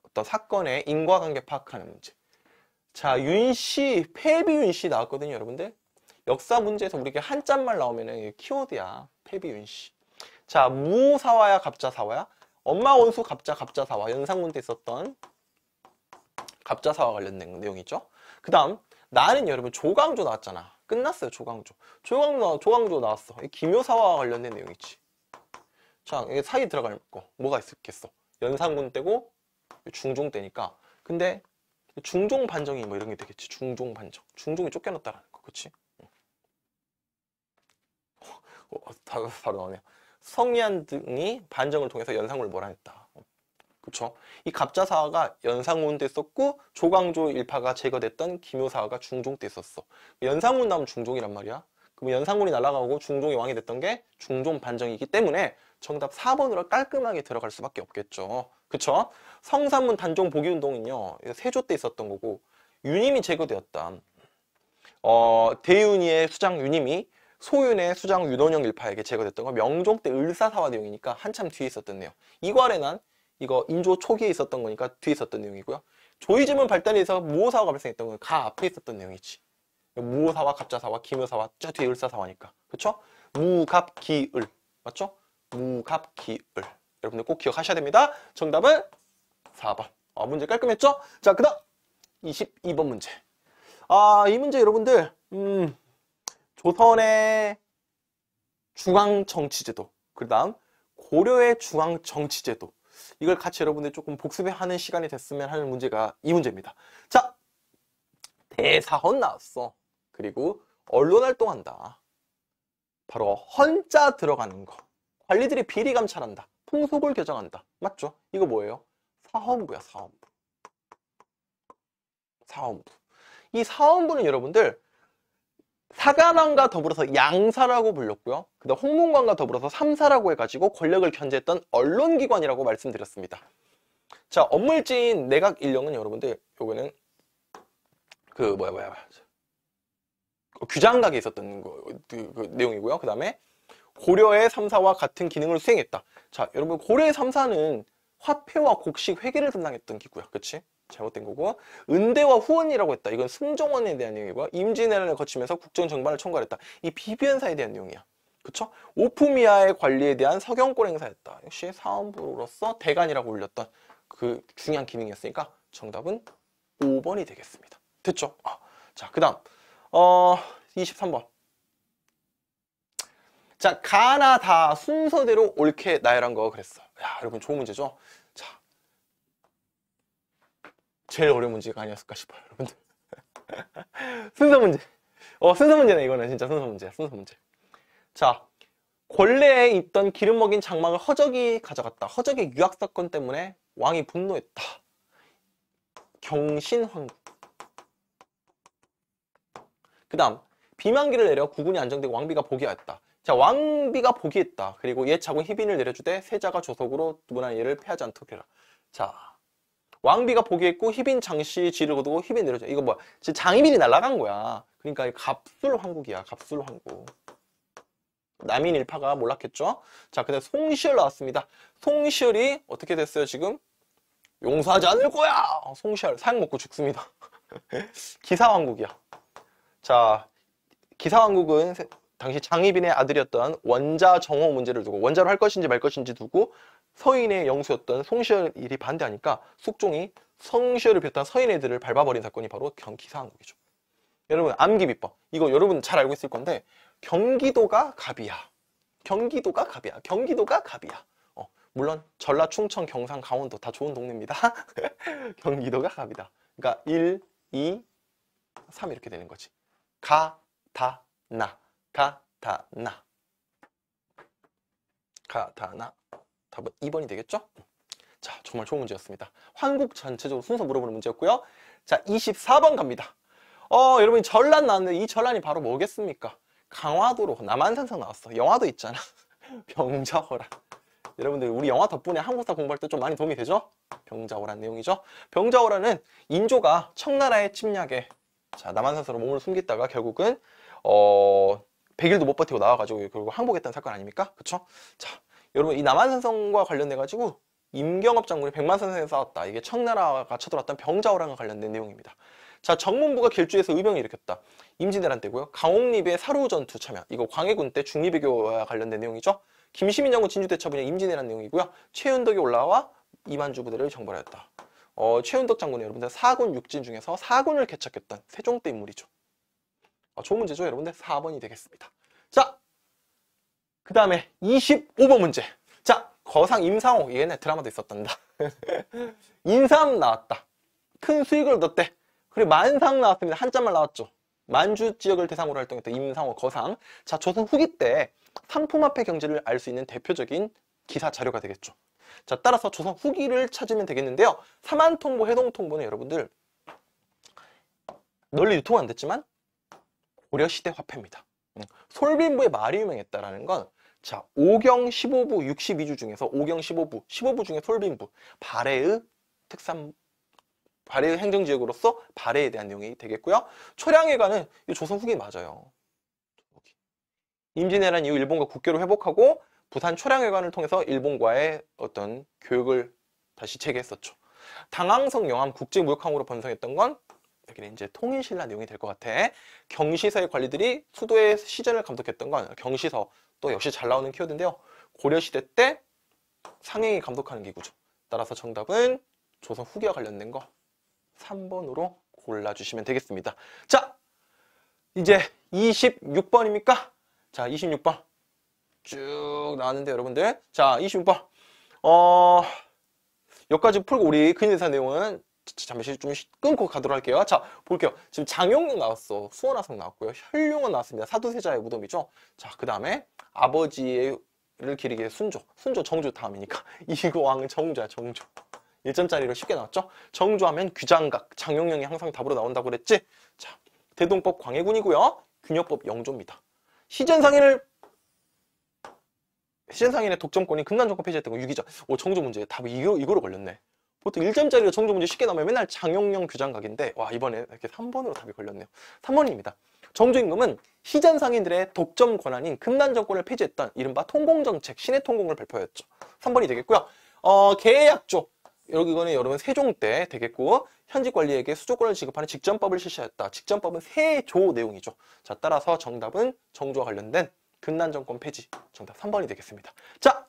어떤 사건의 인과관계 파악하는 문제. 자, 윤씨, 폐비윤씨 나왔거든요, 여러분들. 역사 문제에서 우리가 한짠 말 나오면 은 키워드야. 폐비윤씨. 자, 무사화야 갑자사화야? 엄마 원수 갑자 갑자사화 연산군 때 있었던 갑자사와 관련된 내용이죠. 그 다음 나는 여러분 조강조 나왔잖아. 끝났어요 조강조. 조강조, 조강조 나왔어. 김효사와 관련된 내용이지. 자 이게 사이 들어갈 거 뭐가 있겠어? 었 연산군 때고 중종 때니까. 근데 중종 반정이 뭐 이런 게 되겠지. 중종 반정. 중종이 쫓겨났다라는 거, 그치지 어, 바로 어, 나오네요. 성리안 등이 반정을 통해서 연상군을 몰아냈다. 그렇죠? 이 갑자사화가 연상군 때 썼고 조광조 일파가 제거됐던 김효사화가 중종 때있었어 연상군 다면 중종이란 말이야. 그럼 연상군이 날아가고 중종이 왕이 됐던 게 중종 반정이기 때문에 정답 4번으로 깔끔하게 들어갈 수밖에 없겠죠. 그쵸? 성산문 단종 보기운동은요. 세조 때 있었던 거고 유님이 제거되었다. 어, 대윤이의 수장 유님이 소윤의 수장 윤원영 일파에게 제거됐던 건 명종 때 을사사화 내용이니까 한참 뒤에 있었던 내용. 이괄에난 이거 인조 초기에 있었던 거니까 뒤에 있었던 내용이고요. 조이즘은 발달해서 무호사화가 발생했던 건가 앞에 있었던 내용이지. 무호사화, 갑자사화, 기묘사화, 쭉 뒤에 을사사화니까. 그렇죠? 무갑기을. 맞죠? 무갑기을. 여러분들 꼭 기억하셔야 됩니다. 정답은 4번. 아, 문제 깔끔했죠? 자, 그 다음 22번 문제. 아, 이 문제 여러분들 음... 조선의 중앙정치제도 그 다음 고려의 중앙정치제도 이걸 같이 여러분들 조금 복습하는 시간이 됐으면 하는 문제가 이 문제입니다 자 대사헌 나왔어 그리고 언론활동한다 바로 헌자 들어가는 거 관리들이 비리 감찰한다 풍속을 교정한다 맞죠? 이거 뭐예요? 사헌부야 사헌부 사헌부 이 사헌부는 여러분들 사가랑과 더불어서 양사라고 불렸고요. 그다음 홍문관과 더불어서 삼사라고 해가지고 권력을 견제했던 언론기관이라고 말씀드렸습니다. 자, 업물진 내각 인령은 여러분들 요거는 그 뭐야 뭐야 뭐야 어, 규장각에 있었던 그, 그, 그 내용이고요. 그 다음에 고려의 삼사와 같은 기능을 수행했다. 자, 여러분 고려의 삼사는 화폐와 곡식 회계를 담당했던 기구야, 그렇지? 잘못된 거고 은대와 후원이라고 했다. 이건 순종원에 대한 내용이고 임진왜란을 거치면서 국정 정반을 총괄했다. 이 비변사에 대한 내용이야. 그렇죠 오프미아의 관리에 대한 서경골 행사였다. 역시 사원부로서 대간이라고 올렸던 그 중요한 기능이었으니까 정답은 5번이 되겠습니다. 됐죠? 아, 자, 그 다음 어, 23번 자, 가나다 순서대로 옳게 나열한 거 그랬어. 야, 여러분 좋은 문제죠? 제일 어려운 문제가 아니었을까 싶어요 여러분들 순서 문제 어 순서 문제네 이거는 진짜 순서 문제야 순서 문제 자 권례에 있던 기름 먹인 장막을 허적이 가져갔다 허적의 유학 사건 때문에 왕이 분노했다 경신황국 그 다음 비만기를 내려 구군이 안정되고 왕비가 복위하였다 자 왕비가 복위했다 그리고 옛 자군 희빈을 내려주되 세자가 조속으로 누구나 예를 패하지 않도록 해라 자 왕비가 포기했고 희빈 장씨 지를 거두고 희빈 내려줘 이거 뭐야 진짜 장희빈이 날아간 거야 그러니까 갑술 황국이야 갑술 황국 남인 일파가 몰락했죠 자 근데 송시열 나왔습니다 송시열이 어떻게 됐어요 지금 용서하지 않을 거야 송시열 사약 먹고 죽습니다 기사왕국이야 자 기사왕국은 당시 장희빈의 아들이었던 원자 정호 문제를 두고 원자로 할 것인지 말 것인지 두고 서인의 영수였던 송시열이 반대하니까 숙종이 성시열을 비롯한 서인 애들을 밟아버린 사건이 바로 경기사항국이죠. 여러분 암기 비법 이거 여러분 잘 알고 있을 건데 경기도가 갑이야. 경기도가 갑이야. 경기도가 갑이야. 어, 물론 전라, 충청, 경상, 강원도 다 좋은 동네입니다. 경기도가 갑이다. 그러니까 1, 2, 3 이렇게 되는 거지. 가, 다, 나. 가, 다, 나. 가, 다, 나. 답은 2번이 되겠죠? 자, 정말 좋은 문제였습니다. 한국 전체적으로 순서 물어보는 문제였고요. 자, 24번 갑니다. 어, 여러분 전란 나왔는데 이 전란이 바로 뭐겠습니까? 강화도로 남한산성 나왔어. 영화도 있잖아. 병자호란. 여러분들 우리 영화 덕분에 한국사 공부할 때 좀 많이 도움이 되죠? 병자호란 내용이죠. 병자호란은 인조가 청나라의 침략에 자 남한산성으로 몸을 숨겼다가 결국은 어 100일도 못 버티고 나와가지고 결국 항복했다는 사건 아닙니까? 그쵸? 자 여러분 이 남한산성과 관련돼 가지고 임경업 장군이 백만산성에 싸웠다. 이게 청나라가 쳐들었던 병자호랑과 관련된 내용입니다. 자, 정문부가 길주에서 의병을 일으켰다. 임진왜란 때고요. 강옥립의 사루전투 참여. 이거 광해군 때 중립외교와 관련된 내용이죠. 김시민 장군 진주대첩이 임진왜란 내용이고요. 최윤덕이 올라와 이만주 부대를 정벌하였다. 어, 최윤덕 장군이 여러분들 사군 육진 중에서 사군을 개척했던 세종 때 인물이죠. 어, 좋은 문제죠 여러분들 4번이 되겠습니다. 자그 다음에 25번 문제 자 거상 임상호 얘네 드라마도 있었단다 인삼 나왔다 큰 수익을 얻었대 그리고 만상 나왔습니다 한자만 나왔죠 만주 지역을 대상으로 활동했던 임상호 거상 자 조선 후기 때 상품화폐 경제를 알 수 있는 대표적인 기사 자료가 되겠죠 자 따라서 조선 후기를 찾으면 되겠는데요 사만통보 해동통보는 여러분들 널리 유통 은안 됐지만 고려시대 화폐입니다 음, 솔빈부의 말이 유명했다라는 건 자, 5경 15부 62주 중에서 5경 15부, 15부 중에 솔빈부, 발해의 특산 발해의 행정지역으로서 발해에 대한 내용이 되겠고요. 초량회관은 조선 후기 맞아요. 임진왜란 이후 일본과 국교를 회복하고 부산 초량회관을 통해서 일본과의 어떤 교육을 다시 체계했었죠 당항성 영암 국제무역항으로 번성했던 건 여기는 이제 통일신라 내용이 될 것 같아. 경시서의 관리들이 수도의 시전을 감독했던 건 경시서 또 역시 잘 나오는 키워드인데요. 고려시대 때 상행이 감독하는 기구죠. 따라서 정답은 조선 후기와 관련된 거 3번으로 골라주시면 되겠습니다. 자, 이제 26번입니까? 자, 26번 쭉 나왔는데 여러분들 자, 26번 어... 여기까지 풀고 우리 근인사 내용은 잠시 좀 끊고 가도록 할게요. 자, 볼게요. 지금 장용용 나왔어. 수원화성 나왔고요. 현룡은 나왔습니다. 사두세자의 무덤이죠. 자, 그 다음에 아버지를 기르기 위해 순조 순조 정조 다음이니까 이거 왕은 정조야 정조 1점짜리로 쉽게 나왔죠 정조하면 귀장각 장용령이 항상 답으로 나온다고 그랬지 자 대동법 광해군이고요 균역법 영조입니다 시전상인을 시전상인의 독점권이 금난정권 폐지했던 거 6이죠 오 정조 문제 답이 이거, 이거로 걸렸네 보통 1점짜리로 정조 문제 쉽게 나오면 맨날 장용영 규장각인데 와 이번에 이렇게 3번으로 답이 걸렸네요. 3번입니다. 정조임금은 시전상인들의 독점 권한인 금난정권을 폐지했던 이른바 통공정책, 신의 통공을 발표했죠. 3번이 되겠고요. 어, 계약조. 여기 이거는 여러분 세종 때 되겠고 현직 관리에게 수조권을 지급하는 직전법을 실시했다. 직전법은 세조 내용이죠. 자 따라서 정답은 정조와 관련된 금난정권 폐지. 정답 3번이 되겠습니다. 자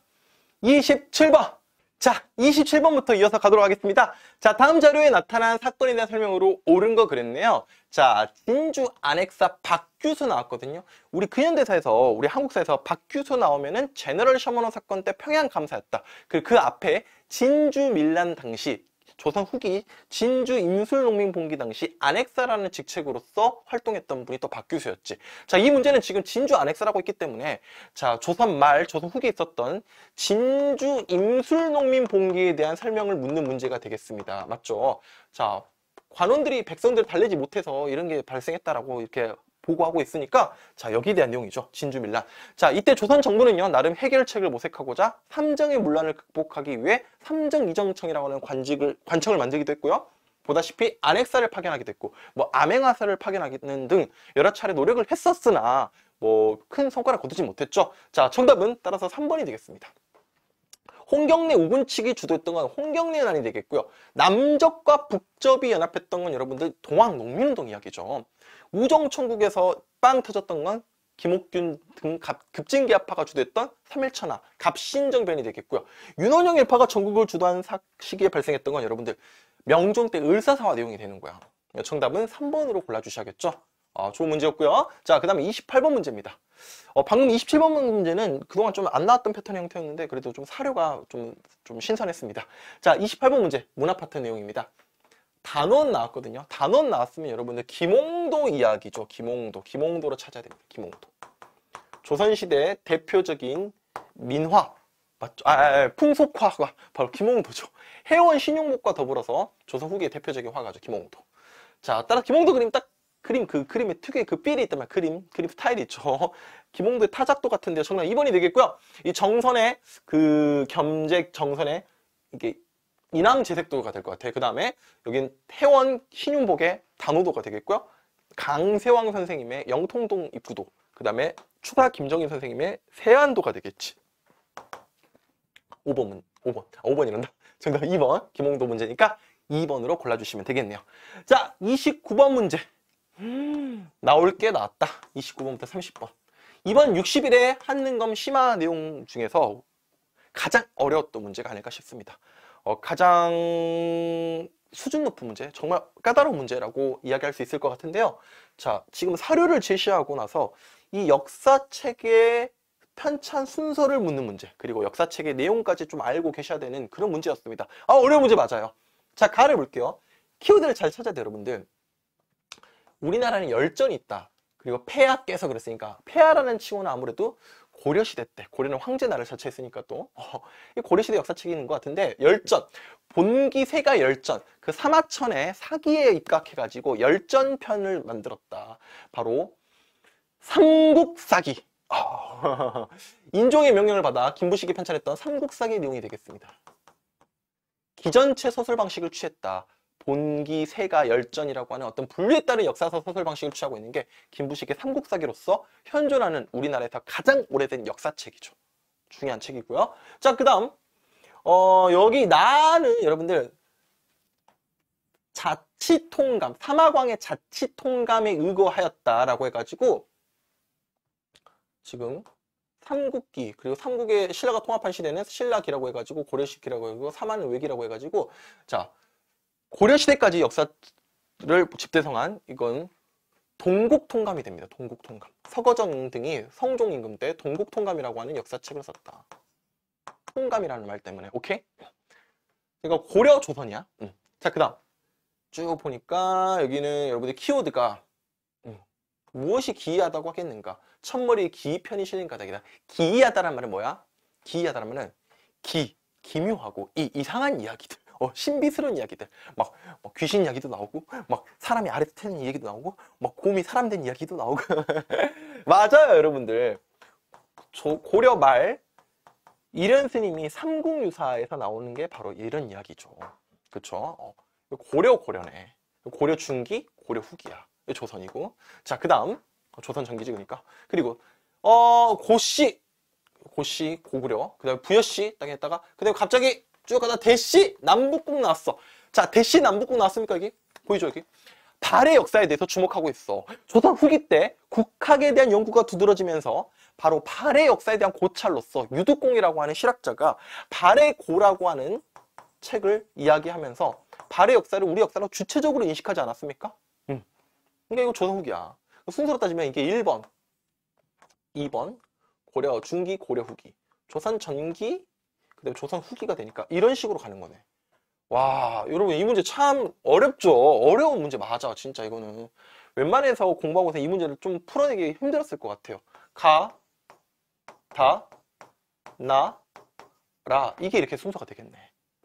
27번 자, 27번부터 이어서 가도록 하겠습니다. 자, 다음 자료에 나타난 사건에 대한 설명으로 옳은 거 그랬네요. 자, 진주 안핵사 박규수 나왔거든요. 우리 근현대사에서, 우리 한국사에서 박규수 나오면은 제너럴 셔먼너 사건 때 평양 감사였다. 그그 앞에 진주 밀란 당시 조선 후기 진주 인술농민봉기 당시 안핵사라는 직책으로서 활동했던 분이 또 박규수였지. 자, 이 문제는 지금 진주 안핵사라고 있기 때문에 자, 조선 말, 조선 후기에 있었던 진주 임술농민봉기에 대한 설명을 묻는 문제가 되겠습니다. 맞죠? 자, 관원들이 백성들을 달래지 못해서 이런 게 발생했다라고 이렇게 보고하고 있으니까 자 여기에 대한 내용이죠. 진주밀란. 자 이때 조선 정부는요 나름 해결책을 모색하고자 삼정의 문란을 극복하기 위해 삼정 이정청이라고 하는 관직을 관청을 만들기도 했고요. 보다시피 안핵사를 파견하기도 했고 뭐 암행하사를 파견하는 기등 여러 차례 노력을 했었으나 뭐 큰 성과를 거두지 못했죠. 자 정답은 따라서 3번이 되겠습니다. 홍경래 우군측이 주도했던 건 홍경래 난이 되겠고요. 남적과 북접이 연합했던 건 여러분들 동학농민운동 이야기죠. 우정천국에서 빵 터졌던 건 김옥균 등 급진계파가 주도했던 삼일천하 갑신정변이 되겠고요. 윤원영 일파가 전국을 주도한 시기에 발생했던 건 여러분들 명종 때 을사사화 내용이 되는 거야. 정답은 3번으로 골라주셔야겠죠. 아, 좋은 문제였고요. 자, 그 다음에 28번 문제입니다. 어, 방금 27번 문제는 그동안 좀 안 나왔던 패턴 형태였는데 그래도 좀 사료가 좀, 좀 신선했습니다. 자, 28번 문제 문화 파트 내용입니다. 단원 나왔거든요. 단원 나왔으면 여러분들 김홍도 이야기죠. 김홍도. 김홍도로 찾아야 됩니다. 김홍도. 조선시대 대표적인 민화, 맞죠? 아, 아, 아, 풍속화가 바로 김홍도죠. 해원 신용복과 더불어서 조선 후기의 대표적인 화가죠. 김홍도. 자, 따라 김홍도 그림 딱 그림그그림의 특유의 그삘이 있단 말이야그림그림 스타일이 있죠. 기봉도의 타작도 같은데 정말 2번이 되겠고요. 이 정선의 그 겸색 정선의 이게 이남 재색도가 될 것 같아요. 그 다음에 여긴 태원 신윤복의 단호도가 되겠고요. 강세왕 선생님의 영통동 입구도 그 다음에 추사 김정인 선생님의 세안도가 되겠지. 5번은 5번. 아, 5번이란다. 정답 2번. 김홍도 문제니까 2번으로 골라주시면 되겠네요. 자, 29번 문제. 나올 게 나왔다. 29번부터 30번. 이번 60일에 한능검 심화 내용 중에서 가장 어려웠던 문제가 아닐까 싶습니다. 어, 가장 수준 높은 문제, 정말 까다로운 문제라고 이야기할 수 있을 것 같은데요. 자, 지금 사료를 제시하고 나서 이 역사책의 편찬 순서를 묻는 문제, 그리고 역사책의 내용까지 좀 알고 계셔야 되는 그런 문제였습니다. 아, 어려운 문제 맞아요. 자, 가를 볼게요. 키워드를 잘 찾아야 돼요, 여러분들. 우리나라는 열전이 있다. 그리고 폐하께서 그랬으니까 폐하라는 칭호는 아무래도 어, 고려시대 때 고려는 황제 나라를 자처했으니까 또 이 고려시대 역사책이 있는 것 같은데 열전 본기세가 열전 그 사마천의 사기에 입각해가지고 열전편을 만들었다 바로 삼국사기 어, 인종의 명령을 받아 김부식이 편찬했던 삼국사기 의 내용이 되겠습니다 기전체 서술 방식을 취했다 본기 세가, 열전이라고 하는 어떤 분리에 따른 역사서 서술 방식을 취하고 있는 게 김부식의 삼국사기로서 현존하는 우리나라에서 가장 오래된 역사책이죠. 중요한 책이고요. 자, 그 다음 어, 여기 나는 여러분들 자치통감, 사마광의 자치통감에 의거하였다라고 해가지고 지금 삼국기 그리고 삼국의 신라가 통합한 시대는 신라기라고 해가지고 고려시기라고 해가지고 사마는 외기라고 해가지고 자 고려시대까지 역사를 집대성한 이건 동국통감이 됩니다. 동국통감. 서거정 등이 성종 임금 때 동국통감이라고 하는 역사책을 썼다. 통감이라는 말 때문에. 오케이? 그러니까 고려 조선이야. 응. 자, 그 다음. 쭉 보니까 여기는 여러분들 키워드가 응. 무엇이 기이하다고 하겠는가? 첫머리 기편이 실린가닥이다. 기이하다란 말은 뭐야? 기이하다란 말은 기, 기묘하고 이, 이상한 이야기들. 어, 신비스러운 이야기들 막, 막, 뭐 귀신 이야기도 나오고 막 사람이 아래서 태는 이야기도 나오고 막 곰이 사람 된 이야기도 나오고 맞아요 여러분들 저 고려 말 이른 스님이 삼국유사에서 나오는 게 바로 이런 이야기죠 그쵸 어, 고려 고려네 고려 중기 고려 후기야 조선이고 자그 다음 어, 조선 전기지 그니까 그리고 어 고씨 고씨 고구려 그 다음에 부여씨 딱 했다가 그 다음에 갑자기 쭉 가다 대시 남북국 나왔어. 자, 대시 남북국 나왔습니까, 여기? 보이죠, 여기? 발의 역사에 대해서 주목하고 있어. 조선 후기 때 국학에 대한 연구가 두드러지면서 바로 발의 역사에 대한 고찰로서 유두공이라고 하는 실학자가 발의 고라고 하는 책을 이야기하면서 발의 역사를 우리 역사로 주체적으로 인식하지 않았습니까? 응. 음. 근데 그러니까 이거 조선 후기야. 순서로 따지면 이게 1번, 2번, 고려 중기, 고려 후기, 조선 전기, 그다음 조선 후기가 되니까 이런 식으로 가는 거네. 와 여러분 이 문제 참 어렵죠. 어려운 문제 맞아 진짜 이거는. 웬만해서 공부하고서 이 문제를 좀 풀어내기 힘들었을 것 같아요. 가, 다, 나, 라 이게 이렇게 순서가 되겠네.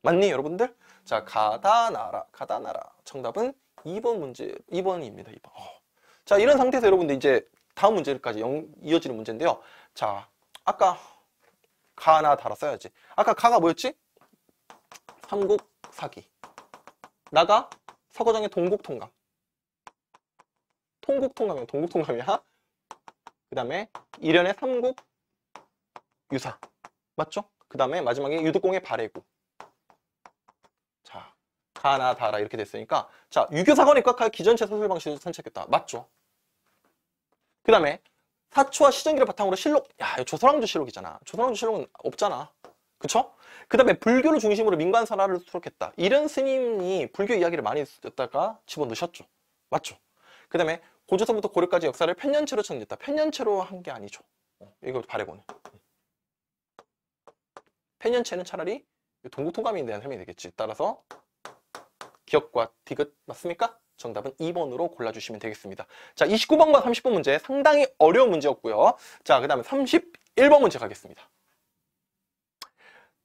맞니 여러분들? 자 가다 나라 가다 나라 정답은 2번 문제 2번입니다. 2번. 어. 자 이런 상태에서 여러분들 이제 다음 문제까지 연, 이어지는 문제인데요. 자 아까 가 하나 달아 써야지 아까 가가 뭐였지? 삼국 사기 나가 서거장의 동국통감 통국통감이야 동국통감이야 그 다음에 일련의 삼국 유사 맞죠? 그 다음에 마지막에 유득공의 발해구 자 가나 다라 이렇게 됐으니까 자 유교사관에 입각할 기전체 서술 방식을 선택했다 맞죠? 그 다음에 사초와 시전기를 바탕으로 실록 야 조선왕조 실록있잖아 조선왕조 실록은 없잖아 그쵸? 그 다음에 불교를 중심으로 민간사화를 수록했다 이런 스님이 불교 이야기를 많이 듣다가 집어넣으셨죠 맞죠? 그 다음에 고조선부터 고려까지 역사를 편년체로 전했다 편년체로 한 게 아니죠 어, 이거 바래보는 편년체는 차라리 동국통감인에 대한 설명이 되겠지 따라서 기억과 디귿 맞습니까? 정답은 2번으로 골라주시면 되겠습니다. 자, 29번과 30번 문제 상당히 어려운 문제였고요. 자, 그 다음에 31번 문제 가겠습니다.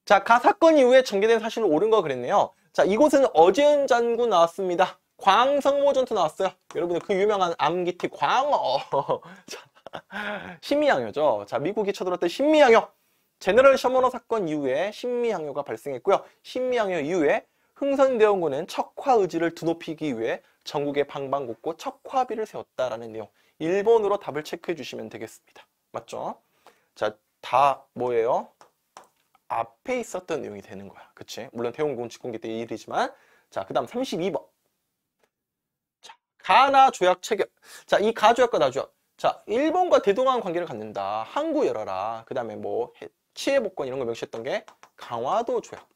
자, 가 사건 이후에 전개된 사실은 옳은 거 그랬네요. 자, 이곳은 어지은 잔구 나왔습니다. 광성모 전투 나왔어요. 여러분들 그 유명한 암기티 광어. 자, 신미양요죠. 자, 미국이 쳐들었던 신미양요. 제너럴 셔머너 사건 이후에 신미양요가 발생했고요. 신미양요 이후에 흥선대원군은 척화 의지를 두높이기 위해 전국의 방방곡곡 척화비를 세웠다라는 내용 1번으로 답을 체크해 주시면 되겠습니다. 맞죠? 자, 다 뭐예요? 앞에 있었던 내용이 되는 거야. 그치? 물론 태용군 직군기 때 일이지만 자, 그 다음 32번 자, 가나 조약 체결 자, 이 가조약과 나조약 자, 일본과 대동한 관계를 갖는다. 항구 열어라. 그 다음에 뭐 치해복권 이런 거 명시했던 게 강화도 조약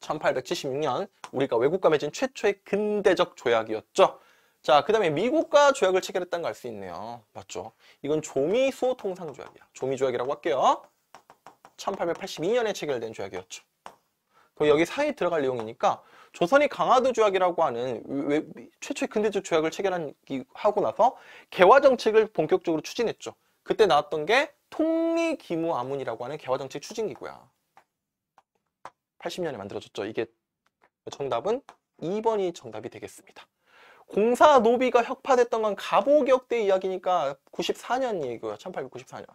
1876년 우리가 외국과 맺은 최초의 근대적 조약이었죠. 자, 그 다음에 미국과 조약을 체결했다는 걸 알 수 있네요. 맞죠? 이건 조미소 통상조약이야. 조미조약이라고 할게요. 1882년에 체결된 조약이었죠. 그 여기 사이에 들어갈 내용이니까 조선이 강화도 조약이라고 하는 외, 최초의 근대적 조약을 체결하고 나서 개화 정책을 본격적으로 추진했죠. 그때 나왔던 게 통리기무아문이라고 하는 개화 정책 추진기구야. 80년에 만들어졌죠. 이게 정답은 2번이 정답이 되겠습니다. 공사 노비가 혁파됐던 건갑오격대 이야기니까 94년 얘기고요. 1894년.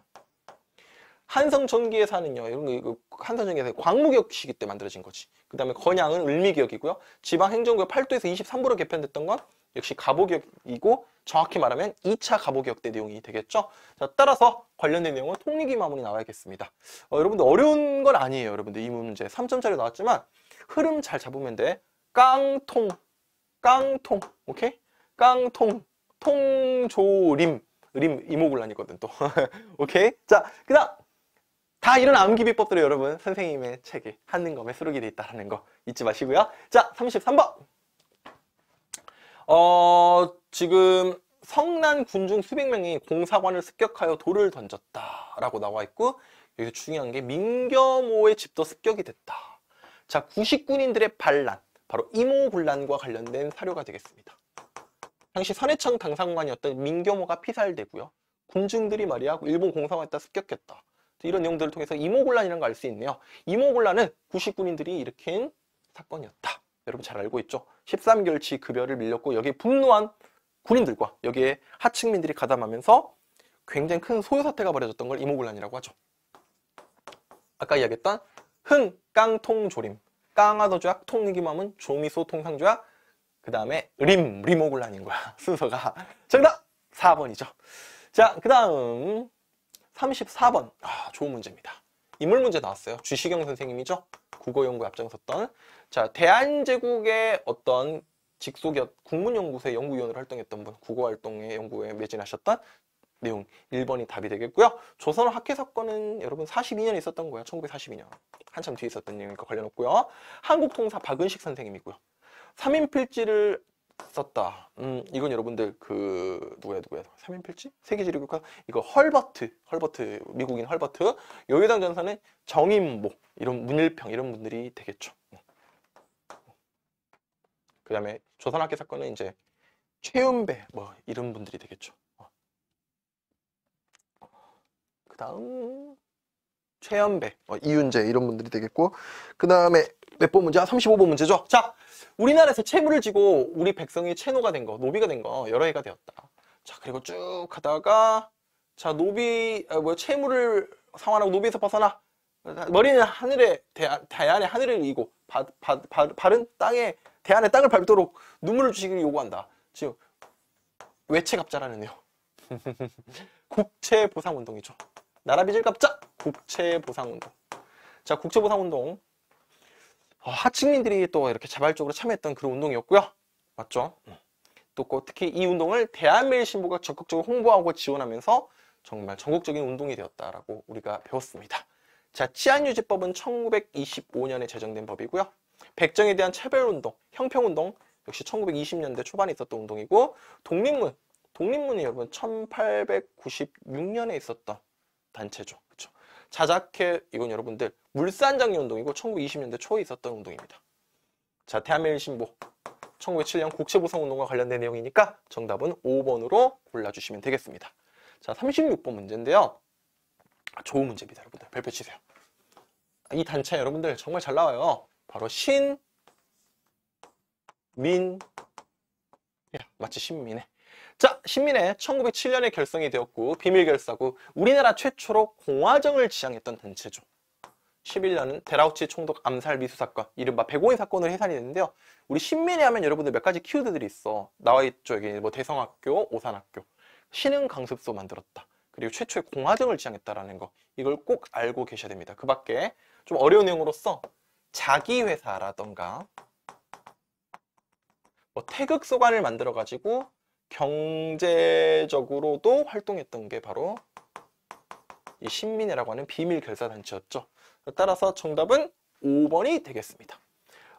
한성 전기에 사는요. 이런 거 한성 전기에사 광무기역 시기 때 만들어진 거지. 그 다음에 건양은 을미기역이고요. 지방행정구역 8도에서 23부로 개편됐던 건 역시 가보기역이고 정확히 말하면 2차 가보기역대 내용이 되겠죠. 자, 따라서 관련된 내용은 통리기 마무리 나와야겠습니다. 어, 여러분들 어려운 건 아니에요. 여러분들 이 문제 3점짜리 나왔지만 흐름 잘 잡으면 돼. 깡통, 깡통, 오케이? 깡통, 통조림, 림 이모굴란이거든 또. 오케이? 자, 그 다음 다 이런 암기 비법들을 여러분 선생님의 책에 한능검에 수록이 돼 있다는 거 잊지 마시고요. 자, 33번! 어, 지금 성난 군중 수백 명이 공사관을 습격하여 돌을 던졌다라고 나와 있고 여기서 중요한 게 민겸호의 집도 습격이 됐다. 자, 구식군인들의 반란, 바로 이모군란과 관련된 사료가 되겠습니다. 당시 선해청 당상관이었던 민겸호가 피살되고요. 군중들이 말이야 일본 공사관에다 습격했다. 이런 내용들을 통해서 이모곤란이라는 걸 알 수 있네요. 이모곤란은 구식군인들이 일으킨 사건이었다. 여러분 잘 알고 있죠? 1 3결치 급여를 밀렸고 여기에 분노한 군인들과 여기에 하층민들이 가담하면서 굉장히 큰 소요 사태가 벌어졌던 걸 이모군란이라고 하죠. 아까 이야기했던 흥, 깡, 통, 조림 깡하더 조약, 통이기맘은 조미소, 통상 조약 그 다음에 림, 리모군란인 거야. 순서가 정답 4번이죠. 자, 그 다음 34번. 아, 좋은 문제입니다. 인물 문제 나왔어요. 주시경 선생님이죠. 국어연구에 앞장섰던 자, 대한제국의 어떤 직속이었 국문연구소의 연구위원으로 활동했던 분, 국어활동의 연구에 매진하셨던 내용 1번이 답이 되겠고요. 조선 학회 사건은 여러분 42년에 있었던 거예요. 1942년. 한참 뒤에 있었던 내용이니까 관련 없고요. 한국 통사 박은식 선생님이고요. 3인 필지를 썼다. 음, 이건 여러분들 그 누구야 누구야? 3인 필지? 세계지리국가 이거 헐버트, 헐버트 미국인 헐버트. 여유당 전사는 정인목 이런 문일평 이런 분들이 되겠죠. 그 다음에 조선학계 사건은 이제 최은배 뭐 이런 분들이 되겠죠. 어. 그 다음 최연배, 어, 이윤재 이런 분들이 되겠고 그 다음에 몇 번 문제? 야 아, 35번 문제죠. 자, 우리나라에서 채무를 지고 우리 백성이 채노가 된 거, 노비가 된 거 여러 해가 되었다. 자, 그리고 쭉가다가 자, 노비, 아, 뭐 채무를 상환하고 노비에서 벗어나 머리는 하늘에, 대안의 대안 하늘을 이고 바, 바, 바, 발은 땅에 대안의 땅을 밟도록 눈물을 주시길 요구한다. 지금 외채갑자라는요. 국채보상운동이죠. 나라 빚을 갚자! 국채보상운동. 자, 국채보상운동. 어, 아, 하층민들이 또 이렇게 자발적으로 참여했던 그런 운동이었고요. 맞죠? 또 특히 이 운동을 대한매일신보가 적극적으로 홍보하고 지원하면서 정말 전국적인 운동이 되었다라고 우리가 배웠습니다. 자, 치안유지법은 1925년에 제정된 법이고요. 백정에 대한 체별운동, 형평운동 역시 1920년대 초반에 있었던 운동이고 독립문, 독립문이 여러분 1896년에 있었던 단체죠. 그렇죠? 자작해 이건 여러분들 물산장려 운동이고 1920년대 초에 있었던 운동입니다. 자, 대한민국 신보 1907년 국채보상운동과 관련된 내용이니까 정답은 5번으로 골라주시면 되겠습니다. 자, 36번 문제인데요. 좋은 문제입니다, 여러분들. 발표 치세요. 이 단체 여러분들 정말 잘 나와요. 바로 신, 민, 야, 마치 신민의 자, 신민의 1907년에 결성이 되었고 비밀 결사고 우리나라 최초로 공화정을 지향했던 단체죠. 11년은 데라우치 총독 암살 미수 사건, 이른바 백오인 사건으로 해산이 됐는데요. 우리 신민이 하면 여러분들 몇 가지 키워드들이 있어. 나와 있죠. 여기 뭐 대성학교, 오산학교. 신흥 강습소 만들었다. 그리고 최초의 공화정을 지향했다라는 거. 이걸 꼭 알고 계셔야 됩니다. 그 밖에 좀 어려운 내용으로써 자기 회사라던가 뭐 태극 소관을 만들어 가지고 경제적으로도 활동했던 게 바로 이 신민이라고 하는 비밀 결사 단체였죠. 따라서 정답은 5번이 되겠습니다.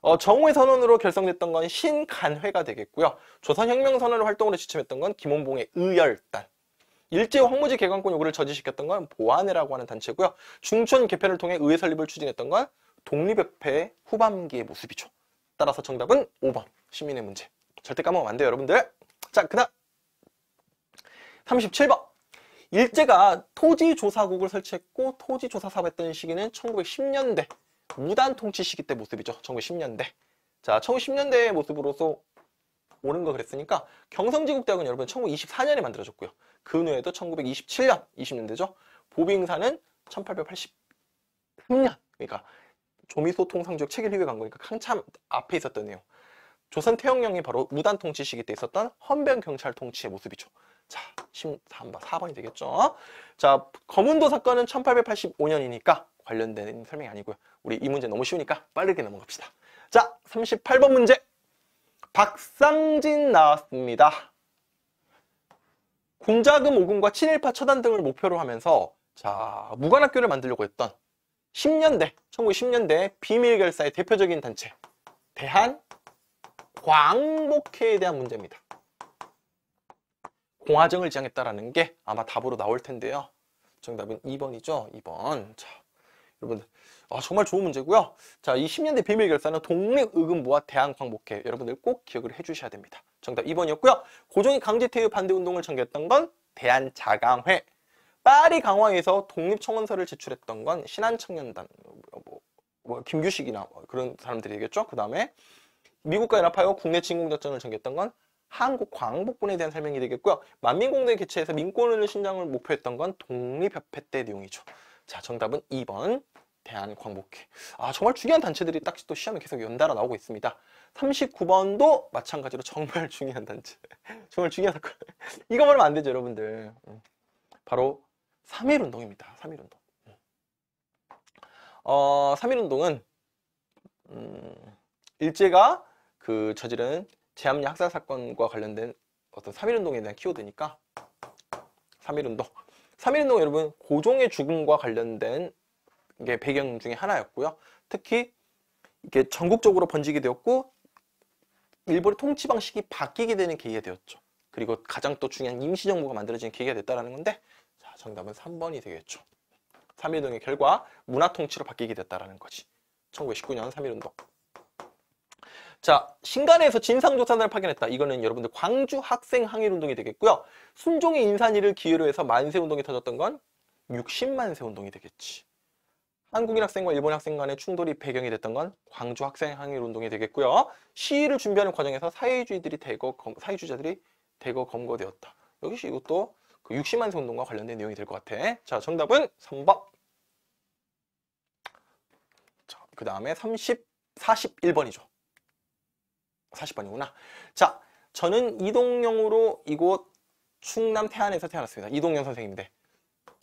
어, 정우의 선언으로 결성됐던 건 신간회가 되겠고요. 조선혁명선언을 활동으로 지침했던 건 김원봉의 의열단. 일제 황무지 개관권 요구를 저지시켰던 건 보안회라고 하는 단체고요. 중촌 개편을 통해 의회 설립을 추진했던 건 독립협회 후반기의 모습이죠. 따라서 정답은 5번 시민의 문제. 절대 까먹으면 안 돼요 여러분들. 자 그다음 37번 일제가 토지조사국을 설치했고 토지조사 사업했던 시기는 1910년대 무단통치 시기 때 모습이죠. 1910년대. 자 1910년대의 모습으로서 오는 거 그랬으니까 경성지국대학은 여러분 1924년에 만들어졌고요. 그후에도 1927년 20년대죠. 보빙사는 1883년 그러니까 조미소통 상적 책일 희극 간 거니까 한참 앞에 있었던 내용. 조선 태영령이 바로 무단 통치 시기 때 있었던 헌병 경찰 통치의 모습이죠. 자, 13번, 4번이 되겠죠. 자, 검은도 사건은 1885년이니까 관련된 설명이 아니고요. 우리 이 문제 너무 쉬우니까 빠르게 넘어갑시다. 자, 38번 문제. 박상진 나왔습니다. 군자금 오금과 친일파 처단 등을 목표로 하면서 자 무관학교를 만들려고 했던 10년대, 1910년대 비밀결사의 대표적인 단체 대한 광복회에 대한 문제입니다. 공화정을 지향했다라는 게 아마 답으로 나올 텐데요. 정답은 2번이죠. 2번. 자, 여러분들 아, 정말 좋은 문제고요. 자, 이 10년대 비밀결사는 독립의금부와 대한광복회 여러분들 꼭 기억을 해주셔야 됩니다. 정답 2번이었고요. 고종이 강제태유 반대운동을 전개했던 건 대한자강회 파리 강화에서 독립청원서를 제출했던 건 신한청년단 뭐, 뭐, 뭐 김규식이나 뭐 그런 사람들이겠죠. 그 다음에 미국과 연합하여 국내 진공작전을 전개했던 건 한국 광복군에 대한 설명이 되겠고요. 만민공대 개최에서 민권을 신장을 목표했던 건 독립협회 때 내용이죠. 자 정답은 2번 대한광복회. 아 정말 중요한 단체들이 딱또 시험에 계속 연달아 나오고 있습니다. 39번도 마찬가지로 정말 중요한 단체. 정말 중요한 사건. 이거 말하면 안 되죠 여러분들. 음. 바로 3일 운동입니다. 3일 운동. 어, 3일 운동은 음, 일제가 그 저지른 제암리 학살 사건과 관련된 어떤 3일 운동에 대한 키워드니까 3일 운동. 3일 운동 여러분 고종의 죽음과 관련된 게 배경 중에 하나였고요. 특히 이게 전국적으로 번지게 되었고 일본의 통치 방식이 바뀌게 되는 계기가 되었죠. 그리고 가장 또 중요한 임시정부가 만들어진 계기가 됐다라는 건데 정답은 3번이 되겠죠. 3.1운동의 결과 문화통치로 바뀌게 됐다라는 거지. 1919년 3.1운동. 자, 신간에서 진상조사단을 파견했다. 이거는 여러분들 광주 학생 항일운동이 되겠고요. 순종의 인산일을 기회로 해서 만세운동이 터졌던 건 60만세 운동이 되겠지. 한국인 학생과 일본 학생 간의 충돌이 배경이 됐던 건 광주 학생 항일운동이 되겠고요. 시위를 준비하는 과정에서 사회주의들이 대거 사회주의자들이 대거 검거되었다. 역시 이것도 그 60만세 운동과 관련된 내용이 될 것 같아. 자, 정답은 3번. 자, 그 다음에 30, 41번이죠. 40번이구나. 자, 저는 이동영으로 이곳 충남 태안에서 태어났습니다. 이동영 선생님인데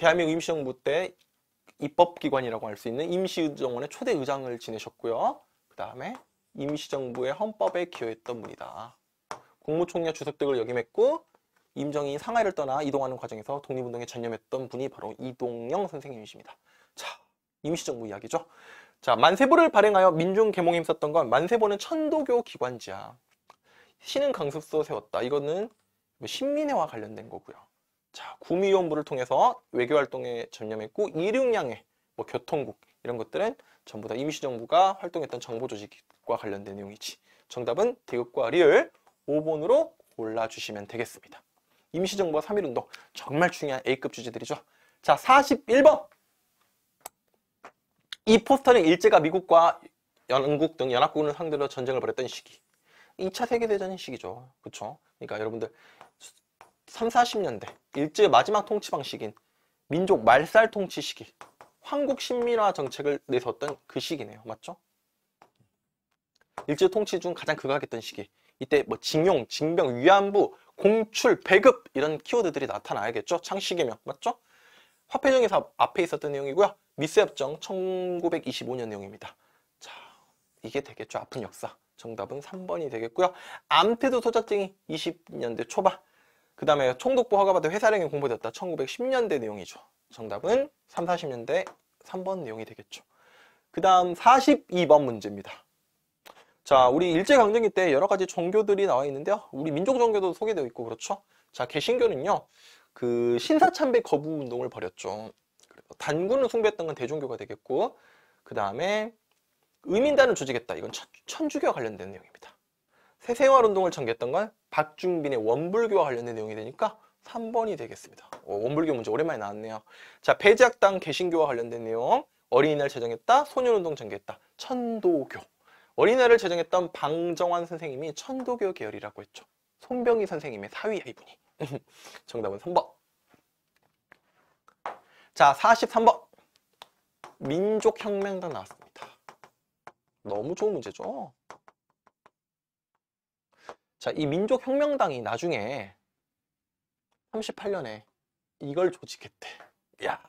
대한민국 임시정부 때 입법기관이라고 할 수 있는 임시정원의 초대 의장을 지내셨고요. 그 다음에 임시정부의 헌법에 기여했던 분이다. 국무총리와 주석 등을 역임했고 임정이 상하이를 떠나 이동하는 과정에서 독립운동에 전념했던 분이 바로 이동영 선생님이십니다. 자, 임시정부 이야기죠. 자, 만세보를 발행하여 민중 계몽에 힘썼던 건 만세보는 천도교 기관지야. 신은 강습소 세웠다. 이거는 뭐 신민회와 관련된 거고요. 자, 구미위원부를 통해서 외교활동에 전념했고 일용량회, 뭐 교통국 이런 것들은 전부 다 임시정부가 활동했던 정보조직과 관련된 내용이지. 정답은 대극과 리을 5번으로 골라주시면 되겠습니다. 임시정부와 3.1운동 정말 중요한 A급 주제들이죠. 자 41번 이 포스터는 일제가 미국과 영국 등 연합국을 상대로 전쟁을 벌였던 시기 2차 세계대전 의 시기죠. 그렇죠? 그러니까 여러분들 3, 40년대 일제의 마지막 통치 방식인 민족 말살 통치 시기 한국 신민화 정책을 내세웠던 그 시기네요. 맞죠? 일제 통치 중 가장 극악했던 시기. 이때 뭐 징용, 징병, 위안부, 공출, 배급 이런 키워드들이 나타나야겠죠. 창식이면 맞죠? 화폐정의 사업 앞에 있었던 내용이고요. 미세협정 1925년 내용입니다. 자, 이게 되겠죠. 아픈 역사. 정답은 3번이 되겠고요. 암태도 소작쟁이 20년대 초반. 그 다음에 총독부 허가받은 회사령이 공부되었다 1910년대 내용이죠. 정답은 3, 40년대 3번 내용이 되겠죠. 그 다음 42번 문제입니다. 자, 우리 일제강점기 때 여러 가지 종교들이 나와 있는데요. 우리 민족 종교도 소개되어 있고 그렇죠. 자, 개신교는요. 그 신사참배 거부 운동을 벌였죠. 그래서 단군을 숭배했던 건 대종교가 되겠고 그 다음에 의민단을 조직했다. 이건 천, 주교와 관련된 내용입니다. 새생활 운동을 전개했던 건 박중빈의 원불교와 관련된 내용이 되니까 3번이 되겠습니다. 오, 어, 원불교 문제 오랜만에 나왔네요. 자, 배제학당 개신교와 관련된 내용 어린이날 제정했다. 소년운동 전개했다. 천도교 어린애를 제정했던 방정환 선생님이 천도교 계열이라고 했죠. 손병희 선생님의 사위야 이분이. 정답은 3번. 자 43번. 민족혁명당 나왔습니다. 너무 좋은 문제죠. 자, 이 민족혁명당이 나중에 38년에 이걸 조직했대. 야.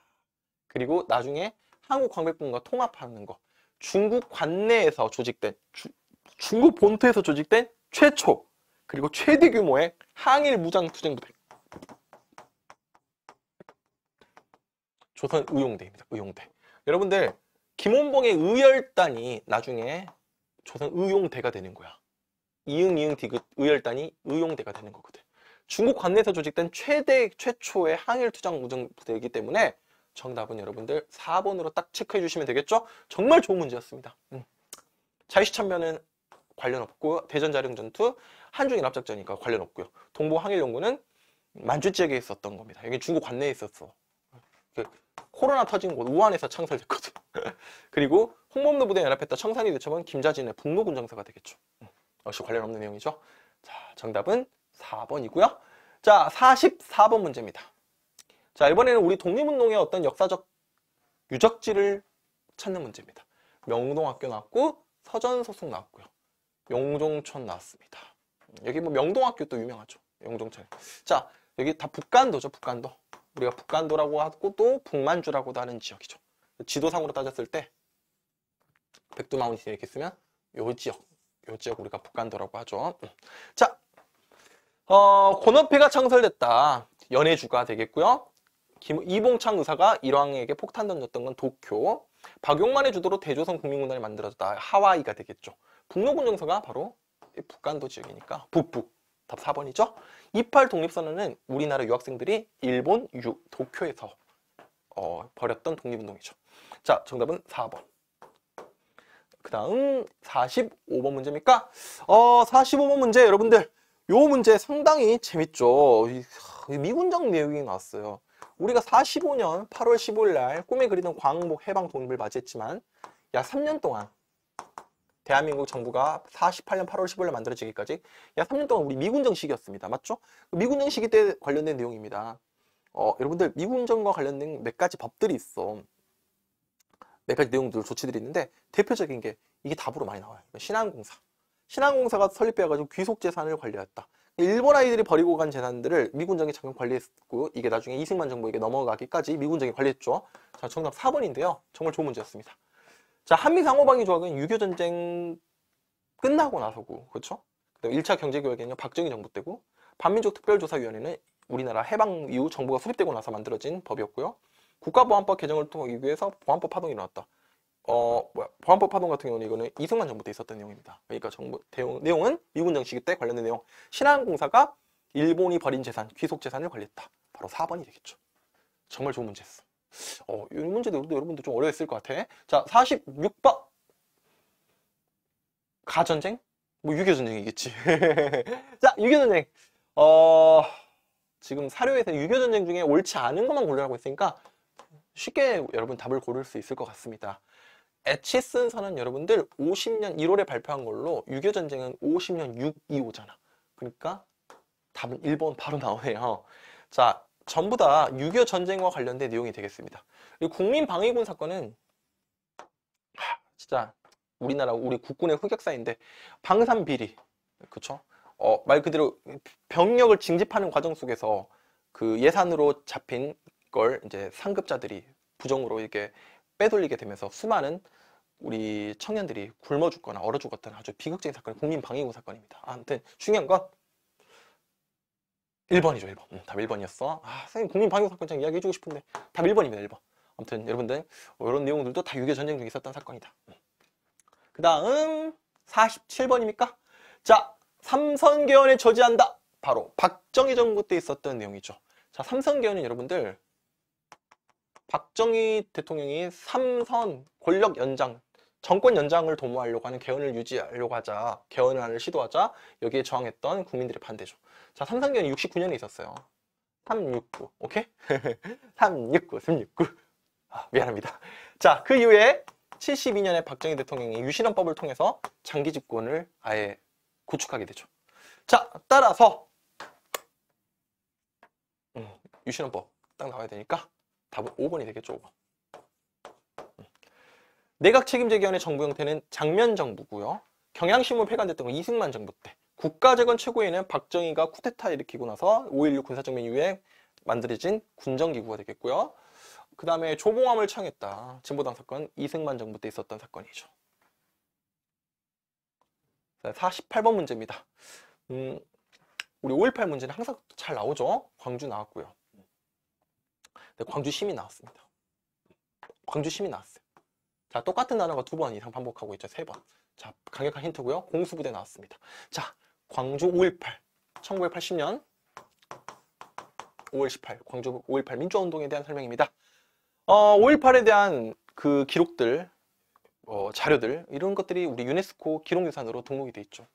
그리고 나중에 한국광백군과 통합하는 거. 중국 관내에서 조직된 주, 중국 본토에서 조직된 최초 그리고 최대 규모의 항일 무장 투쟁 부대 조선 의용대입니다. 의용대 여러분들 김원봉의 의열단이 나중에 조선 의용대가 되는 거야. 이응 이응 디귿 의열단이 의용대가 되는 거거든. 중국 관내에서 조직된 최대 최초의 항일 투쟁 무장 부대이기 때문에 정답은 여러분들 4번으로 딱 체크해 주시면 되겠죠? 정말 좋은 문제였습니다. 음. 자이시천면은 관련 없고 대전자령전투, 한중일 합작전이니까 관련 없고요. 동부항일연구는 만주 지역에 있었던 겁니다. 여기 중국 관내에 있었어. 그 코로나 터진 곳 우한에서 창설됐거든. 그리고 홍범도 부대 연합했다 청산이 대첩은 김자진의 북로군 장사가 되겠죠. 음. 역시 관련 없는 내용이죠. 자, 정답은 4번이고요. 자, 44번 문제입니다. 자, 이번에는 우리 독립운동의 어떤 역사적 유적지를 찾는 문제입니다. 명동학교 나왔고 서전소속 나왔고요. 용종촌 나왔습니다. 음, 여기 뭐 명동학교 또 유명하죠. 용종촌. 자, 여기 다 북간도죠, 북간도. 우리가 북간도라고 하고 또 북만주라고도 하는 지역이죠. 지도상으로 따졌을 때 백두마운틴 이렇게 으면요 지역, 요 지역 우리가 북간도라고 하죠. 음. 자, 어, 권업회가 창설됐다. 연해주가 되겠고요. 김, 이봉창 의사가 일왕에게 폭탄 던졌던 건 도쿄, 박용만의 주도로 대조선 국민군단이 만들어졌다. 하와이가 되겠죠. 북로군 정서가 바로 북간도 지역이니까 북북. 답 4번이죠. 28 독립선언은 우리나라 유학생들이 일본 유, 도쿄에서 어, 벌였던 독립운동이죠. 자, 정답은 4번. 그 다음 45번 문제입니까? 어, 45번 문제 여러분들 요 문제 상당히 재밌죠. 미군정 내용이 나왔어요. 우리가 45년 8월 15일 날 꿈에 그리던 광복 해방 독립을 맞이했지만 약 3년 동안 대한민국 정부가 48년 8월 15일 날 만들어지기까지 약 3년 동안 우리 미군 정시기였습니다 맞죠? 그 미군 정 시기 때 관련된 내용입니다. 어, 여러분들 미군 정과 관련된 몇 가지 법들이 있어. 몇 가지 내용들 조치들이 있는데 대표적인 게 이게 답으로 많이 나와요. 신한공사. 신한공사가 설립해가지고 귀속 재산을 관리했다. 일본 아이들이 버리고 간 재산들을 미군정이 작용 관리했고 이게 나중에 이승만 정부에게 넘어가기까지 미군정이 관리했죠. 자, 정답 4번인데요. 정말 좋은 문제였습니다. 자, 한미 상호방위 조약은 6.25 전쟁 끝나고 나서고 그렇죠? 그다음 1차 경제교역에는 박정희 정부 때고 반민족 특별조사위원회는 우리나라 해방 이후 정부가 수립되고 나서 만들어진 법이었고요. 국가보안법 개정을 통해 위해서 보안법 파동이 일어났다. 어 뭐야 보안법 파동 같은 경우는 이거는 이승만 정부 때 있었던 내용입니다. 그러니까 정부 대용, 내용은 미군 정식 때 관련된 내용. 신한공사가 일본이 버린 재산, 귀속 재산을 관리했다. 바로 4번이 되겠죠. 정말 좋은 문제였어. 어, 이 문제도 여러분도 좀 어려웠을 것 같아. 자, 46번. 가전쟁? 뭐 유교 전쟁이겠지. 자, 유교 전쟁. 어, 지금 사료에서 유교 전쟁 중에 옳지 않은 것만 고르라고 했으니까 쉽게 여러분 답을 고를 수 있을 것 같습니다. 에치슨 선언 여러분들 50년 1월에 발표한 걸로 6.25 전쟁은 50년 6.25잖아. 그러니까 답은 1번 바로 나오네요. 자, 전부 다 6.25 전쟁과 관련된 내용이 되겠습니다. 국민방위군 사건은 하, 진짜 우리나라 우리 국군의 흑역사인데 방산 비리 그쵸? 어, 말 그대로 병력을 징집하는 과정 속에서 그 예산으로 잡힌 걸 이제 상급자들이 부정으로 이렇게 빼돌리게 되면서 수많은 우리 청년들이 굶어 죽거나 얼어 죽었던 아주 비극적인 사건이 국민 방위군 사건입니다. 아무튼 중요한 건 1번이죠, 1번. 응, 음, 답 1번이었어. 아, 선생님 국민 방위군 사건 참 이야기해 주고 싶은데 답 1번입니다, 1번. 아무튼 여러분들 뭐 이런 내용들도 다6.25 전쟁 중에 있었던 사건이다. 음. 그 다음 47번입니까? 자, 삼성개원에 저지한다. 바로 박정희 정부 때 있었던 내용이죠. 자, 삼성개원은 여러분들 박정희 대통령이 3선 권력 연장, 정권 연장을 도모하려고 하는 개헌을 유지하려고 하자, 개헌안을 시도하자 여기에 저항했던 국민들의 반대죠. 자, 삼상견이 69년에 있었어요. 369, 오케이? 369, 369. 아, 미안합니다. 자, 그 이후에 72년에 박정희 대통령이 유신헌법을 통해서 장기 집권을 아예 구축하게 되죠. 자, 따라서 음, 유신헌법 딱 나와야 되니까 답은 5번이 되겠죠 5번. 음. 내각 책임제 기관의 정부 형태는 장면 정부고요. 경향신문 폐간됐던 건 이승만 정부 때. 국가재건 최고위는 박정희가 쿠데타 일으키고 나서 5.16 군사정민 이후에 만들어진 군정기구가 되겠고요. 그 다음에 조봉암을 창했다 진보당 사건 이승만 정부 때 있었던 사건이죠. 48번 문제입니다. 음, 우리 5.18 문제는 항상 잘 나오죠. 광주 나왔고요. 네, 광주 심이 나왔습니다. 광주 심이 나왔어요. 자, 똑같은 단어가 두 번 이상 반복하고 있죠. 세 번. 자, 강력한 힌트고요. 공수부대 나왔습니다. 자, 광주 5.18. 1980년 5월 18 광주 5.18 민주화운동에 대한 설명입니다. 어, 5.18에 대한 그 기록들, 어, 자료들 이런 것들이 우리 유네스코 기록유산으로 등록이 돼 있죠.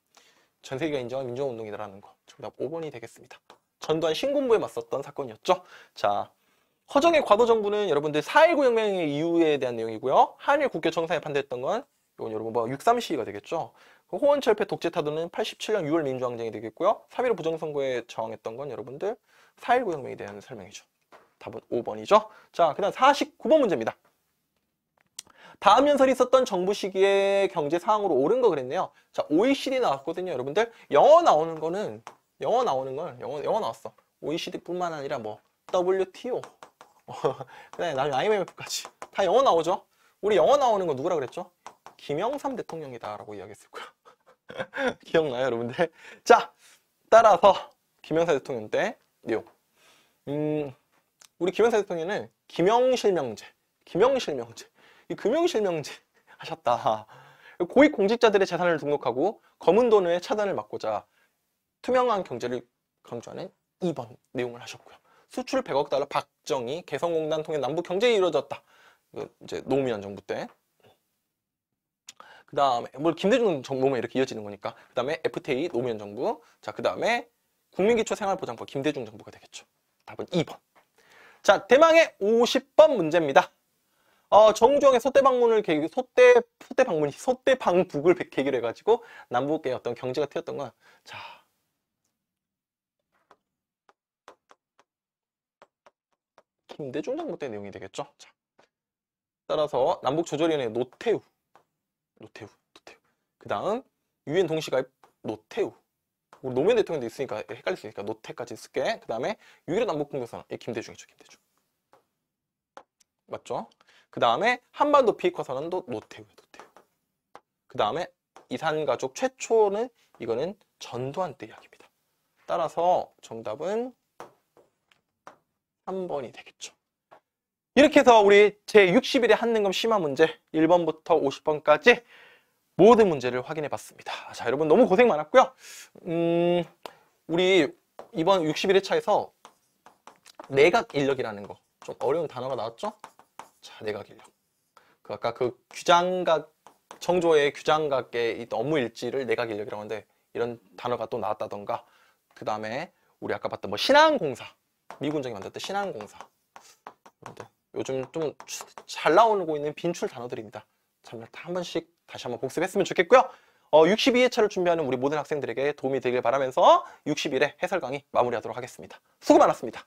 전 세계가 인정한 민주화운동이다라는 거. 정답 5번이 되겠습니다. 전두환 신군부에 맞섰던 사건이었죠. 자, 허정의 과도정부는 여러분들 4.19 혁명의 이유에 대한 내용이고요. 한일 국교 청상에판대했던건 이건 여러분 뭐 6.3시위가 되겠죠. 호원철폐 독재 타도는 87년 6월 민주항쟁이 되겠고요. 3.15 부정선거에 저항했던 건 여러분들 4.19 혁명에 대한 설명이죠. 답은 5번이죠. 자, 그 다음 49번 문제입니다. 다음 연설이 있었던 정부 시기에 경제 상황으로 오른 거 그랬네요. 자, OECD 나왔거든요, 여러분들. 영어 나오는 거는, 영어 나오는 건, 영어, 영어 나왔어. OECD뿐만 아니라 뭐, WTO, 그다음에 나중에 IMF까지 다 영어 나오죠. 우리 영어 나오는 거 누구라 그랬죠? 김영삼 대통령이다라고 이야기했을 거야. 기억나요, 여러분들? 자, 따라서 김영삼 대통령 때 내용. 음, 우리 김영삼 대통령은 김영실명제, 김영실명제, 이 금융실명제 하셨다. 고위 공직자들의 재산을 등록하고 검은 돈의 차단을 막고자 투명한 경제를 강조하는 2번 내용을 하셨고요. 수출 100억 달러 박정희 개성공단 통해 남북 경제에 이루어졌다. 이제 노무현 정부 때. 그 다음에 뭘 뭐 김대중 정부면 이렇게 이어지는 거니까 그 다음에 FTA 노무현 정부 자그 다음에 국민기초생활보장법 김대중 정부가 되겠죠 답은 2번 자 대망의 50번 문제입니다 어, 정우정의 소대 방문을 계기 소대 소대 방문이 소대 방북을 계기로 해가지고 남북의 어떤 경제가 트였던 건자 김대 중장부 때 내용이 되겠죠. 자, 따라서 남북 조절위원회 노태우, 노태우, 노태우. 그 다음 유엔 동시가입 노태우. 우리 노무현 대통령도 있으니까 헷갈릴 수 있으니까 노태까지 쓸게. 그 다음에 유일한 남북 공조선언 이 김대중이죠, 김대중. 맞죠? 그 다음에 한반도 비핵화 선언도 노태우 노태우. 그 다음에 이산가족 최초는 이거는 전두환 때 이야기입니다. 따라서 정답은 3번이 되겠죠. 이렇게 해서 우리 제60일의 한능금 심화 문제 1번부터 50번까지 모든 문제를 확인해 봤습니다. 자, 여러분 너무 고생 많았고요. 음, 우리 이번 61회차에서 내각 인력이라는 거 좀 어려운 단어가 나왔죠? 자, 내각 인력. 그 아까 그 규장각 청조의 규장각의 이 업무 일지를 내각 인력이라고 하는데 이런 단어가 또 나왔다던가 그다음에 우리 아까 봤던 뭐 신앙 공사 미군정이 만들었던 신한공사 요즘 좀 잘 나오고 있는 빈출 단어들입니다. 참여 다한 번씩 다시 한번 복습했으면 좋겠고요. 어, 62회차를 준비하는 우리 모든 학생들에게 도움이 되길 바라면서 60일의 해설 강의 마무리하도록 하겠습니다. 수고 많았습니다.